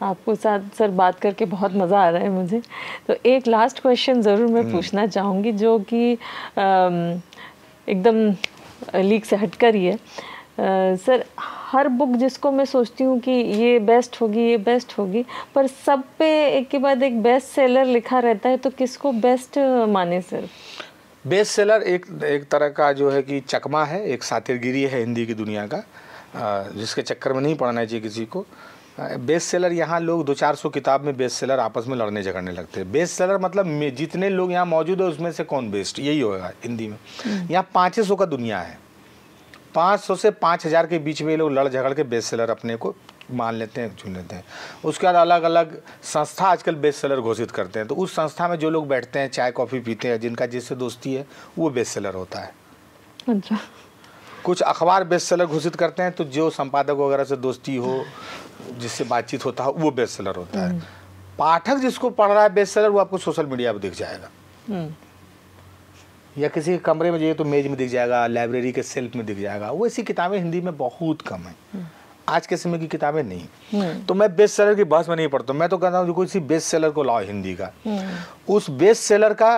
आपको साथ सर बात करके बहुत मज़ा आ रहा है मुझे तो एक लास्ट क्वेश्चन ज़रूर मैं हम्म। पूछना चाहूँगी जो कि एकदम लीक से हटकर ही है सर हर बुक जिसको मैं सोचती हूँ कि ये बेस्ट होगी ये बेस्ट होगी पर सब पे एक के बाद एक बेस्ट सेलर लिखा रहता है तो किसको बेस्ट माने सर बेस्ट सेलर एक एक तरह का जो है कि चकमा है एक सातिरगिरी है हिंदी की दुनिया का जिसके चक्कर में नहीं पढ़ना चाहिए किसी को बेस्ट सेलर यहाँ लोग दो चार सौ किताब में बेस्ट सेलर आपस में लड़ने झगड़ने लगते हैं बेस्ट सेलर मतलब जितने लोग यहाँ मौजूद है उसमें से कौन बेस्ट यही होगा हिंदी में हम्म। यहाँ पाँच सौ का दुनिया है पाँच सौ से पाँच हज़ार के बीच में लोग लड़ झगड़ के बेस्ट सेलर अपने को मान लेते हैं चुन लेते हैं उसके बाद अलग अलग संस्था आजकल बेस्ट सेलर घोषित करते हैं तो उस संस्था में जो लोग बैठते हैं चाय कॉफ़ी पीते हैं जिनका जिससे दोस्ती है वो बेस्ट सेलर होता है अच्छा कुछ अखबार बेस्ट सेलर घोषित करते हैं तो जो संपादक वगैरह से दोस्ती हो जिससे बातचीत होता हो वो बेस्ट सेलर होता है हम्म। पाठक जिसको पढ़ रहा है बेस्ट सेलर वो आपको सोशल मीडिया पर दिख जाएगा हम्म। या किसी कमरे में जाइए तो मेज में दिख जाएगा लाइब्रेरी के सेल्फ में दिख जाएगा वो ऐसी किताबें हिंदी में बहुत कम है हम्म। आज के समय की किताबें नहीं।, नहीं तो मैं बेस्ट सेलर की बहस में नहीं पढ़ता मैं तो कहता हूँ किसी बेस्ट सेलर को लाओ हिंदी का उस बेस्ट सेलर का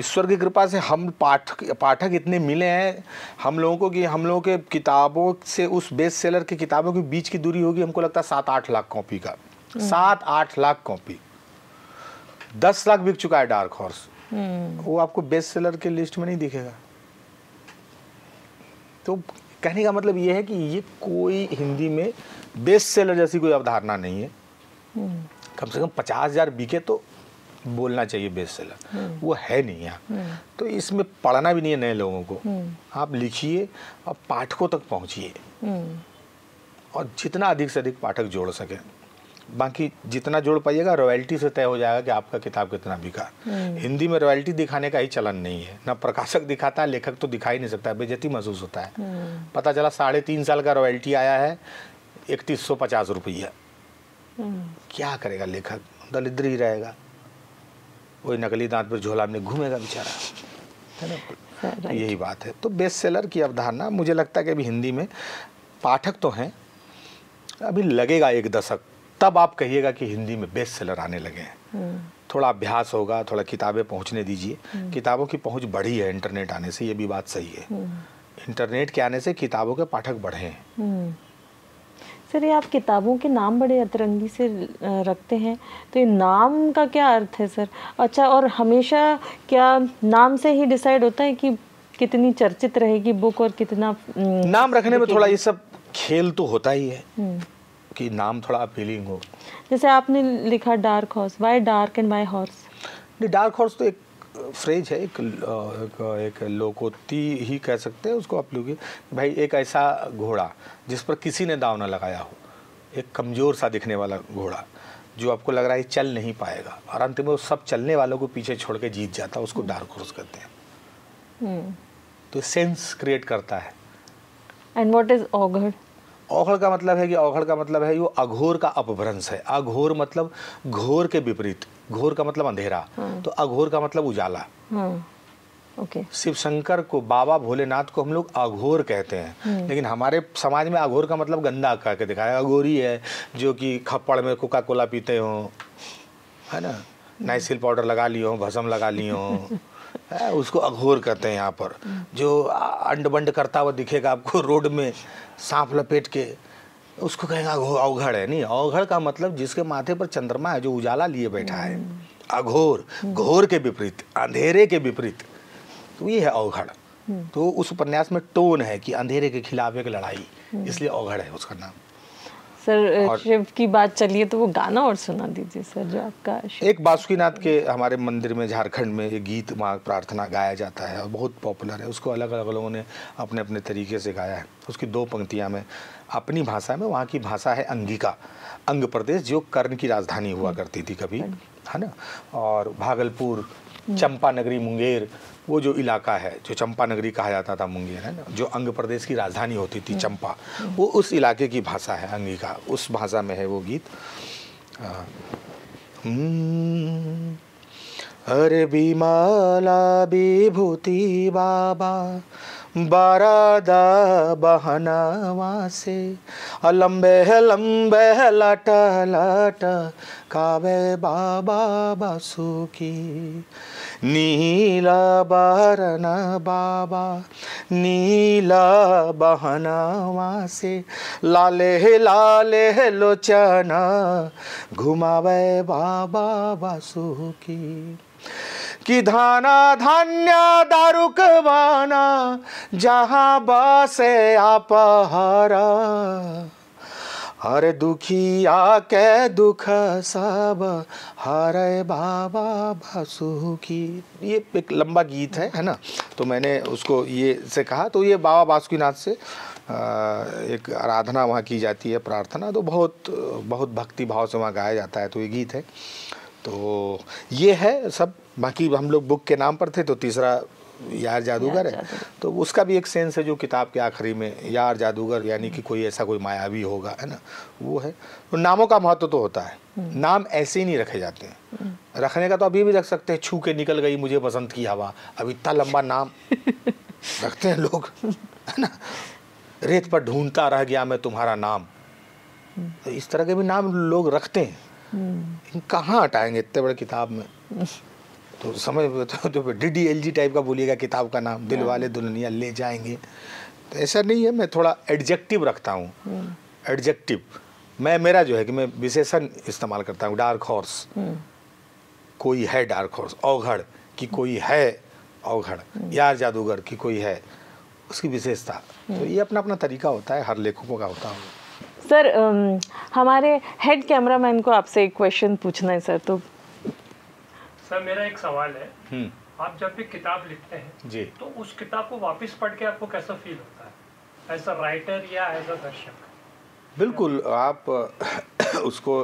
ईश्वर की कृपा से हम पाठक पाठक इतने मिले हैं हम लोगों को कि हम लोगों के किताबों से उस बेस्ट सेलर की किताबों के बीच की दूरी होगी हमको लगता है सात आठ लाख कॉपी का हम्म। सात आठ लाख कॉपी दस लाख बिक चुका है डार्क हॉर्स हम्म। वो आपको बेस्ट सेलर के लिस्ट में नहीं दिखेगा तो कहने का मतलब ये है कि ये कोई हिंदी में बेस्ट सेलर जैसी कोई अवधारणा नहीं है हम्म। कम से कम पचास हज़ार बिके तो बोलना चाहिए बेस्ट सेलर हम्म। वो है नहीं यहाँ हम्म। तो इसमें पढ़ना भी नहीं है नए लोगों को हम्म। आप लिखिए और पाठकों तक पहुँचिए और जितना अधिक से अधिक पाठक जोड़ सके बाकी जितना जोड़ पाइएगा रॉयल्टी से तय हो जाएगा कि आपका किताब कितना बिका हिंदी में रॉयल्टी दिखाने का ही चलन नहीं है ना प्रकाशक दिखाता है लेखक तो दिखा ही नहीं सकता बेजती महसूस होता है पता चला साढ़े तीन साल का रॉयल्टी आया है इकतीस सौ पचास रुपया क्या करेगा लेखक दलिद्र ही रहेगा वो नकली दांत पर झोला में घूमेगा बेचारा है ना यही बात है तो बेस्ट सेलर की अवधारणा मुझे लगता है कि अभी हिंदी में पाठक तो हैं अभी लगेगा एक दशक तब आप कहिएगा कि हिंदी में बेस्ट सेलर आने लगे हैं hmm. थोड़ा अभ्यास होगा थोड़ा किताबें पहुंचने दीजिए hmm. किताबों की पहुंच बढ़ी है इंटरनेट आने से ये भी बात सही है hmm. इंटरनेट के आने से किताबों के पाठक बढ़े हैं करें आप किताबों के नाम बड़े अतरंगी से रखते हैं तो ये नाम का क्या अर्थ है सर अच्छा और हमेशा क्या नाम से ही डिसाइड होता है कि कितनी चर्चित रहेगी बुक और कितना नाम रखने में थोड़ा ये सब खेल तो होता ही है हम्म। कि नाम थोड़ा अपीलिंग हो जैसे आपने लिखा dark horse why dark and why horse dark horse तो एक फ्रेज है एक एक, एक लोकोती ही कह सकते हैं उसको आप लोग भाई एक ऐसा घोड़ा जिस पर किसी ने दाव ना लगाया हो एक कमज़ोर सा दिखने वाला घोड़ा जो आपको लग रहा है चल नहीं पाएगा और अंत में वो सब चलने वालों को पीछे छोड़ के जीत जाता है उसको डार्क हम्म। हॉर्स कहते हैं हम्म। तो सेंस क्रिएट करता है एंड वॉट इज ऑगढ़ औखड़ का मतलब है कि औखड़ का मतलब है वो अघोर का अपभ्रंश है अघोर मतलब घोर के विपरीत घोर का मतलब अंधेरा हाँ। तो अघोर का मतलब उजाला हाँ, ओके शिव शंकर को बाबा भोलेनाथ को हम लोग अघोर कहते हैं हाँ। लेकिन हमारे समाज में अघोर का मतलब गंदा कह के दिखाया अघोरी है जो कि खप्पड़ में कोका कोला पीते हो है ना नाइसिल पाउडर लगा लियो हो भसम लगा लियो हो [LAUGHS] है उसको अघोर कहते हैं यहाँ पर जो अंड बंड करता हुआ दिखेगा आपको रोड में सांप लपेट के उसको कहेंगे अवघड़ है नहीं अवघड़ का मतलब जिसके माथे पर चंद्रमा है जो उजाला लिए बैठा है अघोर घोर के विपरीत अंधेरे के विपरीत तो ये है अवघड़ तो उस उपन्यास में टोन है कि अंधेरे के खिलाफ एक लड़ाई इसलिए अवघड़ है उसका नाम सर शिव की बात चलिए तो वो गाना और सुना दीजिए सर जो आपका एक बासुकीनाथ के हमारे मंदिर में झारखंड में ये गीत माँ प्रार्थना गाया जाता है और बहुत पॉपुलर है उसको अलग अलग लोगों ने अपने अपने तरीके से गाया है उसकी दो पंक्तियाँ में अपनी भाषा में वहाँ की भाषा है अंगिका अंग प्रदेश जो कर्ण की राजधानी हुआ करती थी कभी हाँ है ना और भागलपुर चंपा नगरी मुंगेर वो जो इलाका है जो चंपा नगरी कहा जाता था मुंगेर है ना जो अंग प्रदेश की राजधानी होती थी चंपा वो उस इलाके की भाषा है अंगी का उस भाषा में है वो गीत हम्म, अरे बीमाला विभूति बाबा बारादा बहना वासे अलम्बे लम्बे लट लट कावे बाबा बसुकी नीला बारना बाबा नीला बहनावा से लाले लाले लोचना घुमावे बाबा बासु की कि धाना धान्या दारुक बाना जहाँ बसे आपहारा हर दुखी के दुख सब हर बाबा बासुकी ये एक लंबा गीत है है ना तो मैंने उसको ये से कहा तो ये बाबा बासुकीनाथ से एक आराधना वहाँ की जाती है प्रार्थना तो बहुत बहुत भक्ति भाव से वहाँ गाया जाता है तो ये गीत है तो ये है सब बाकी हम लोग बुक के नाम पर थे तो तीसरा यार जादूगर है तो उसका भी एक सेंस है जो किताब के आखिरी में यार जादूगर यानी कि कोई ऐसा कोई मायावी होगा है ना वो है तो नामों का महत्व तो होता है हम्म। नाम ऐसे ही नहीं रखे जाते हैं हम्म। रखने का तो अभी भी रख सकते हैं छू के निकल गई मुझे पसंद की हवा अब इतना लंबा नाम [LAUGHS] रखते हैं लोग है ना रेत पर ढूंढता रह गया मैं तुम्हारा नाम हम्म। तो इस तरह के भी नाम लोग रखते हैं कहाँ हटाएंगे इतने बड़े किताब में [LAUGHS] तो समय तो, D D L G type का बोलिएगा किताब का नाम दिल हाँ। वाले दुल्हनिया ले जाएंगे तो ऐसा नहीं है मैं थोड़ा एडजेक्टिव रखता हूँ एडजेक्टिव हम्म। मैं मेरा जो है कि मैं विशेषण इस्तेमाल करता हूँ डार्क हॉर्स हम्म। कोई है डार्क हॉर्स औघड़ कि कोई है औघड़ हम्म। यार जादूगर कि कोई है उसकी विशेषता तो ये अपना अपना तरीका होता है हर लेखकों का होता है सर हमारे हेड कैमरामैन को आपसे एक क्वेश्चन पूछना है सर तो सर मेरा एक सवाल है हम्म। आप जब भी किताब लिखते हैं जी तो उस किताब को वापस पढ़ के आपको कैसा फील होता है एज अ राइटर या एज अ दर्शक बिल्कुल आप [COUGHS] उसको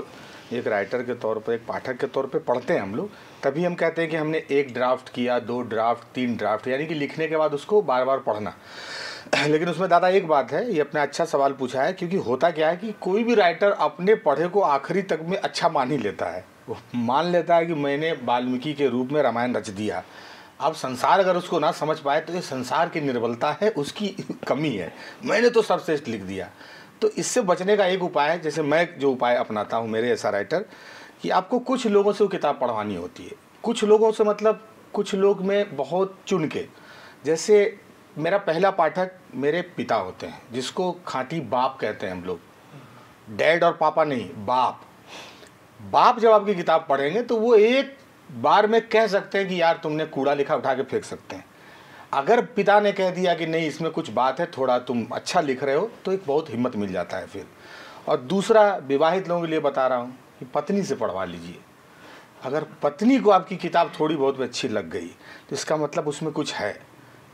एक राइटर के तौर पर एक पाठक के तौर पर पढ़ते हैं हम लोग तभी हम कहते हैं कि हमने एक ड्राफ्ट किया दो ड्राफ्ट तीन ड्राफ्ट यानी कि लिखने के बाद उसको बार बार पढ़ना [COUGHS] लेकिन उसमें दादा एक बात है ये अपने अच्छा सवाल पूछा है क्योंकि होता क्या है कि कोई भी राइटर अपने पढ़े को आखिरी तक में अच्छा मान ही लेता है वो मान लेता है कि मैंने वाल्मीकि के रूप में रामायण रच दिया अब संसार अगर उसको ना समझ पाए तो ये संसार की निर्बलता है उसकी कमी है मैंने तो सर्वश्रेष्ठ लिख दिया तो इससे बचने का एक उपाय है जैसे मैं जो उपाय अपनाता हूँ मेरे ऐसा राइटर कि आपको कुछ लोगों से वो किताब पढ़वानी होती है कुछ लोगों से मतलब कुछ लोग में बहुत चुन के जैसे मेरा पहला पाठक मेरे पिता होते हैं जिसको खाटी बाप कहते हैं हम लोग डैड और पापा नहीं बाप बाप जब आपकी किताब पढ़ेंगे तो वो एक बार में कह सकते हैं कि यार तुमने कूड़ा लिखा उठा के फेंक सकते हैं अगर पिता ने कह दिया कि नहीं इसमें कुछ बात है थोड़ा तुम अच्छा लिख रहे हो तो एक बहुत हिम्मत मिल जाता है फिर और दूसरा विवाहित लोगों के लिए बता रहा हूँ कि पत्नी से पढ़वा लीजिए अगर पत्नी को आपकी किताब थोड़ी बहुत अच्छी लग गई तो इसका मतलब उसमें कुछ है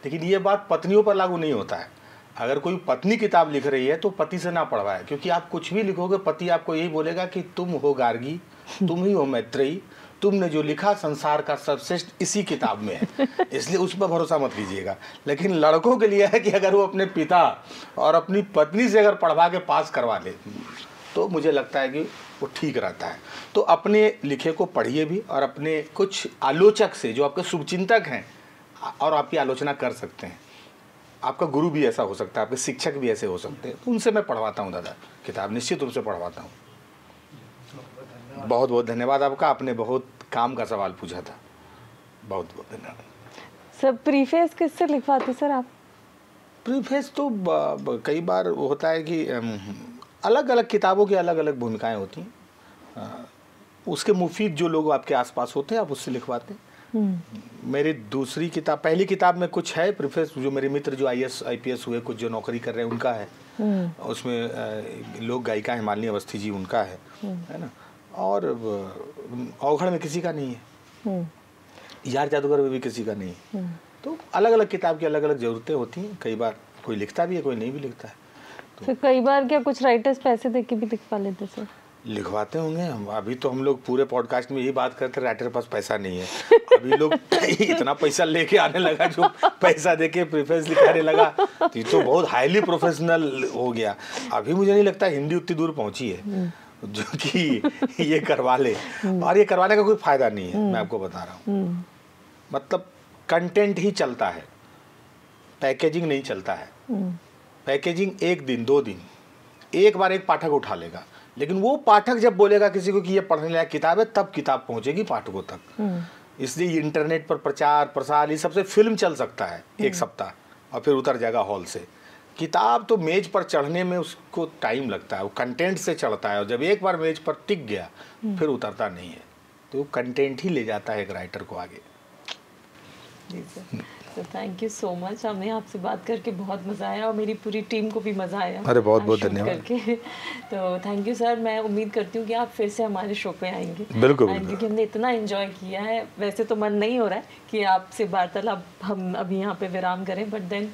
लेकिन ये बात पत्नियों पर लागू नहीं होता है अगर कोई पत्नी किताब लिख रही है तो पति से ना पढ़वाए क्योंकि आप कुछ भी लिखोगे पति आपको यही बोलेगा कि तुम हो गार्गी तुम ही हो मैत्रेयी तुमने जो लिखा संसार का सर्वश्रेष्ठ इसी किताब में है इसलिए उस पर भरोसा मत कीजिएगा लेकिन लड़कों के लिए है कि अगर वो अपने पिता और अपनी पत्नी से अगर पढ़वा के पास करवा ले तो मुझे लगता है कि वो ठीक रहता है तो अपने लिखे को पढ़िए भी और अपने कुछ आलोचक से जो आपके शुभचिंतक हैं और आपकी आलोचना कर सकते हैं आपका गुरु भी ऐसा हो सकता है आपके शिक्षक भी ऐसे हो सकते हैं तो उनसे मैं पढ़वाता हूँ दादा किताब निश्चित रूप से पढ़वाता हूँ बहुत बहुत धन्यवाद आपका आपने बहुत काम का सवाल पूछा था बहुत बहुत धन्यवाद सर प्रीफेस किससे लिखवाते सर आप प्रीफेस तो कई बार होता है कि अलग अलग किताबों की अलग अलग भूमिकाएं होती हैं उसके मुफीद जो लोग आपके आसपास होते हैं आप उससे लिखवाते हैं हम्म। मेरी दूसरी किताब पहली किताब में कुछ है प्रिफेस जो मेरे मित्र जो I S I P S हुए कुछ जो नौकरी कर रहे हैं उनका है हम्म। उसमें लोक गायिका मालनी अवस्थी जी उनका है हम्म। है ना और अवघड़ में किसी का नहीं है यार जादूगर में भी किसी का नहीं है तो अलग अलग किताब की अलग अलग ज़रूरतें होती हैं कई बार कोई लिखता भी है कोई नहीं भी लिखता है तो फिर कई बार क्या कुछ राइटर्स पैसे दे के भी लिखवा लेते सर लिखवाते होंगे हम अभी तो हम लोग पूरे पॉडकास्ट में यही बात करते राइटर पास पैसा नहीं है [LAUGHS] अभी लोग इतना पैसा लेके आने लगा जो पैसा देके प्रेफरेंस लिखाने लगा तो ये तो बहुत हाईली प्रोफेशनल हो गया अभी मुझे नहीं लगता हिंदी उतनी दूर पहुंची है हम्म। जो कि ये करवा ले हम्म। और ये करवाने का कोई फायदा नहीं है मैं हम्म। आपको बता रहा हूँ मतलब कंटेंट ही चलता है पैकेजिंग नहीं चलता है पैकेजिंग एक दिन दो दिन एक बार एक पाठक उठा लेगा लेकिन वो पाठक जब बोलेगा किसी को कि ये पढ़ने लायक किताब है तब किताब पहुंचेगी पाठकों तक हम्म। इसलिए इंटरनेट पर प्रचार प्रसार ये सबसे फिल्म चल सकता है एक हम्म। सप्ताह और फिर उतर जाएगा हॉल से किताब तो मेज पर चढ़ने में उसको टाइम लगता है वो कंटेंट से चढ़ता है और जब एक बार मेज पर टिक गया हम्म। फिर उतरता नहीं है तो कंटेंट ही ले जाता है एक राइटर को आगे sir thank you so much हमें आपसे बात करके बहुत मज़ा आया और मेरी पूरी टीम को भी मज़ा आया अरे बहुत बहुत धन्यवाद करके [LAUGHS] तो थैंक यू सर मैं उम्मीद करती हूँ कि आप फिर से हमारे शो पे आएंगे बिल्कुल क्योंकि हमने इतना इन्जॉय किया है वैसे तो मन नहीं हो रहा है कि आपसे वार्तालाप हम अभी यहाँ पे विराम करें बट देन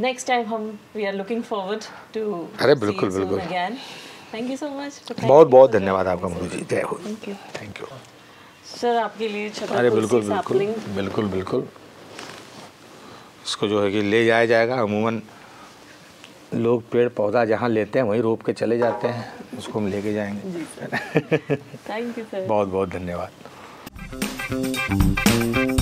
नेक्स्ट टाइम हम we are looking forward to अरे बिल्कुल बिल्कुल again thank you so much बहुत बहुत धन्यवाद आपका मोदी जय हो thank you thank you sir आपके लिए अरे बिल्कुल बिल्कुल बिल्कुल बिल्कुल उसको जो है कि ले जाया जाएगा अमूमन लोग पेड़ पौधा जहाँ लेते हैं वहीं रोप के चले जाते हैं उसको हम लेके जाएंगे थैंक यू सर [LAUGHS] बहुत बहुत धन्यवाद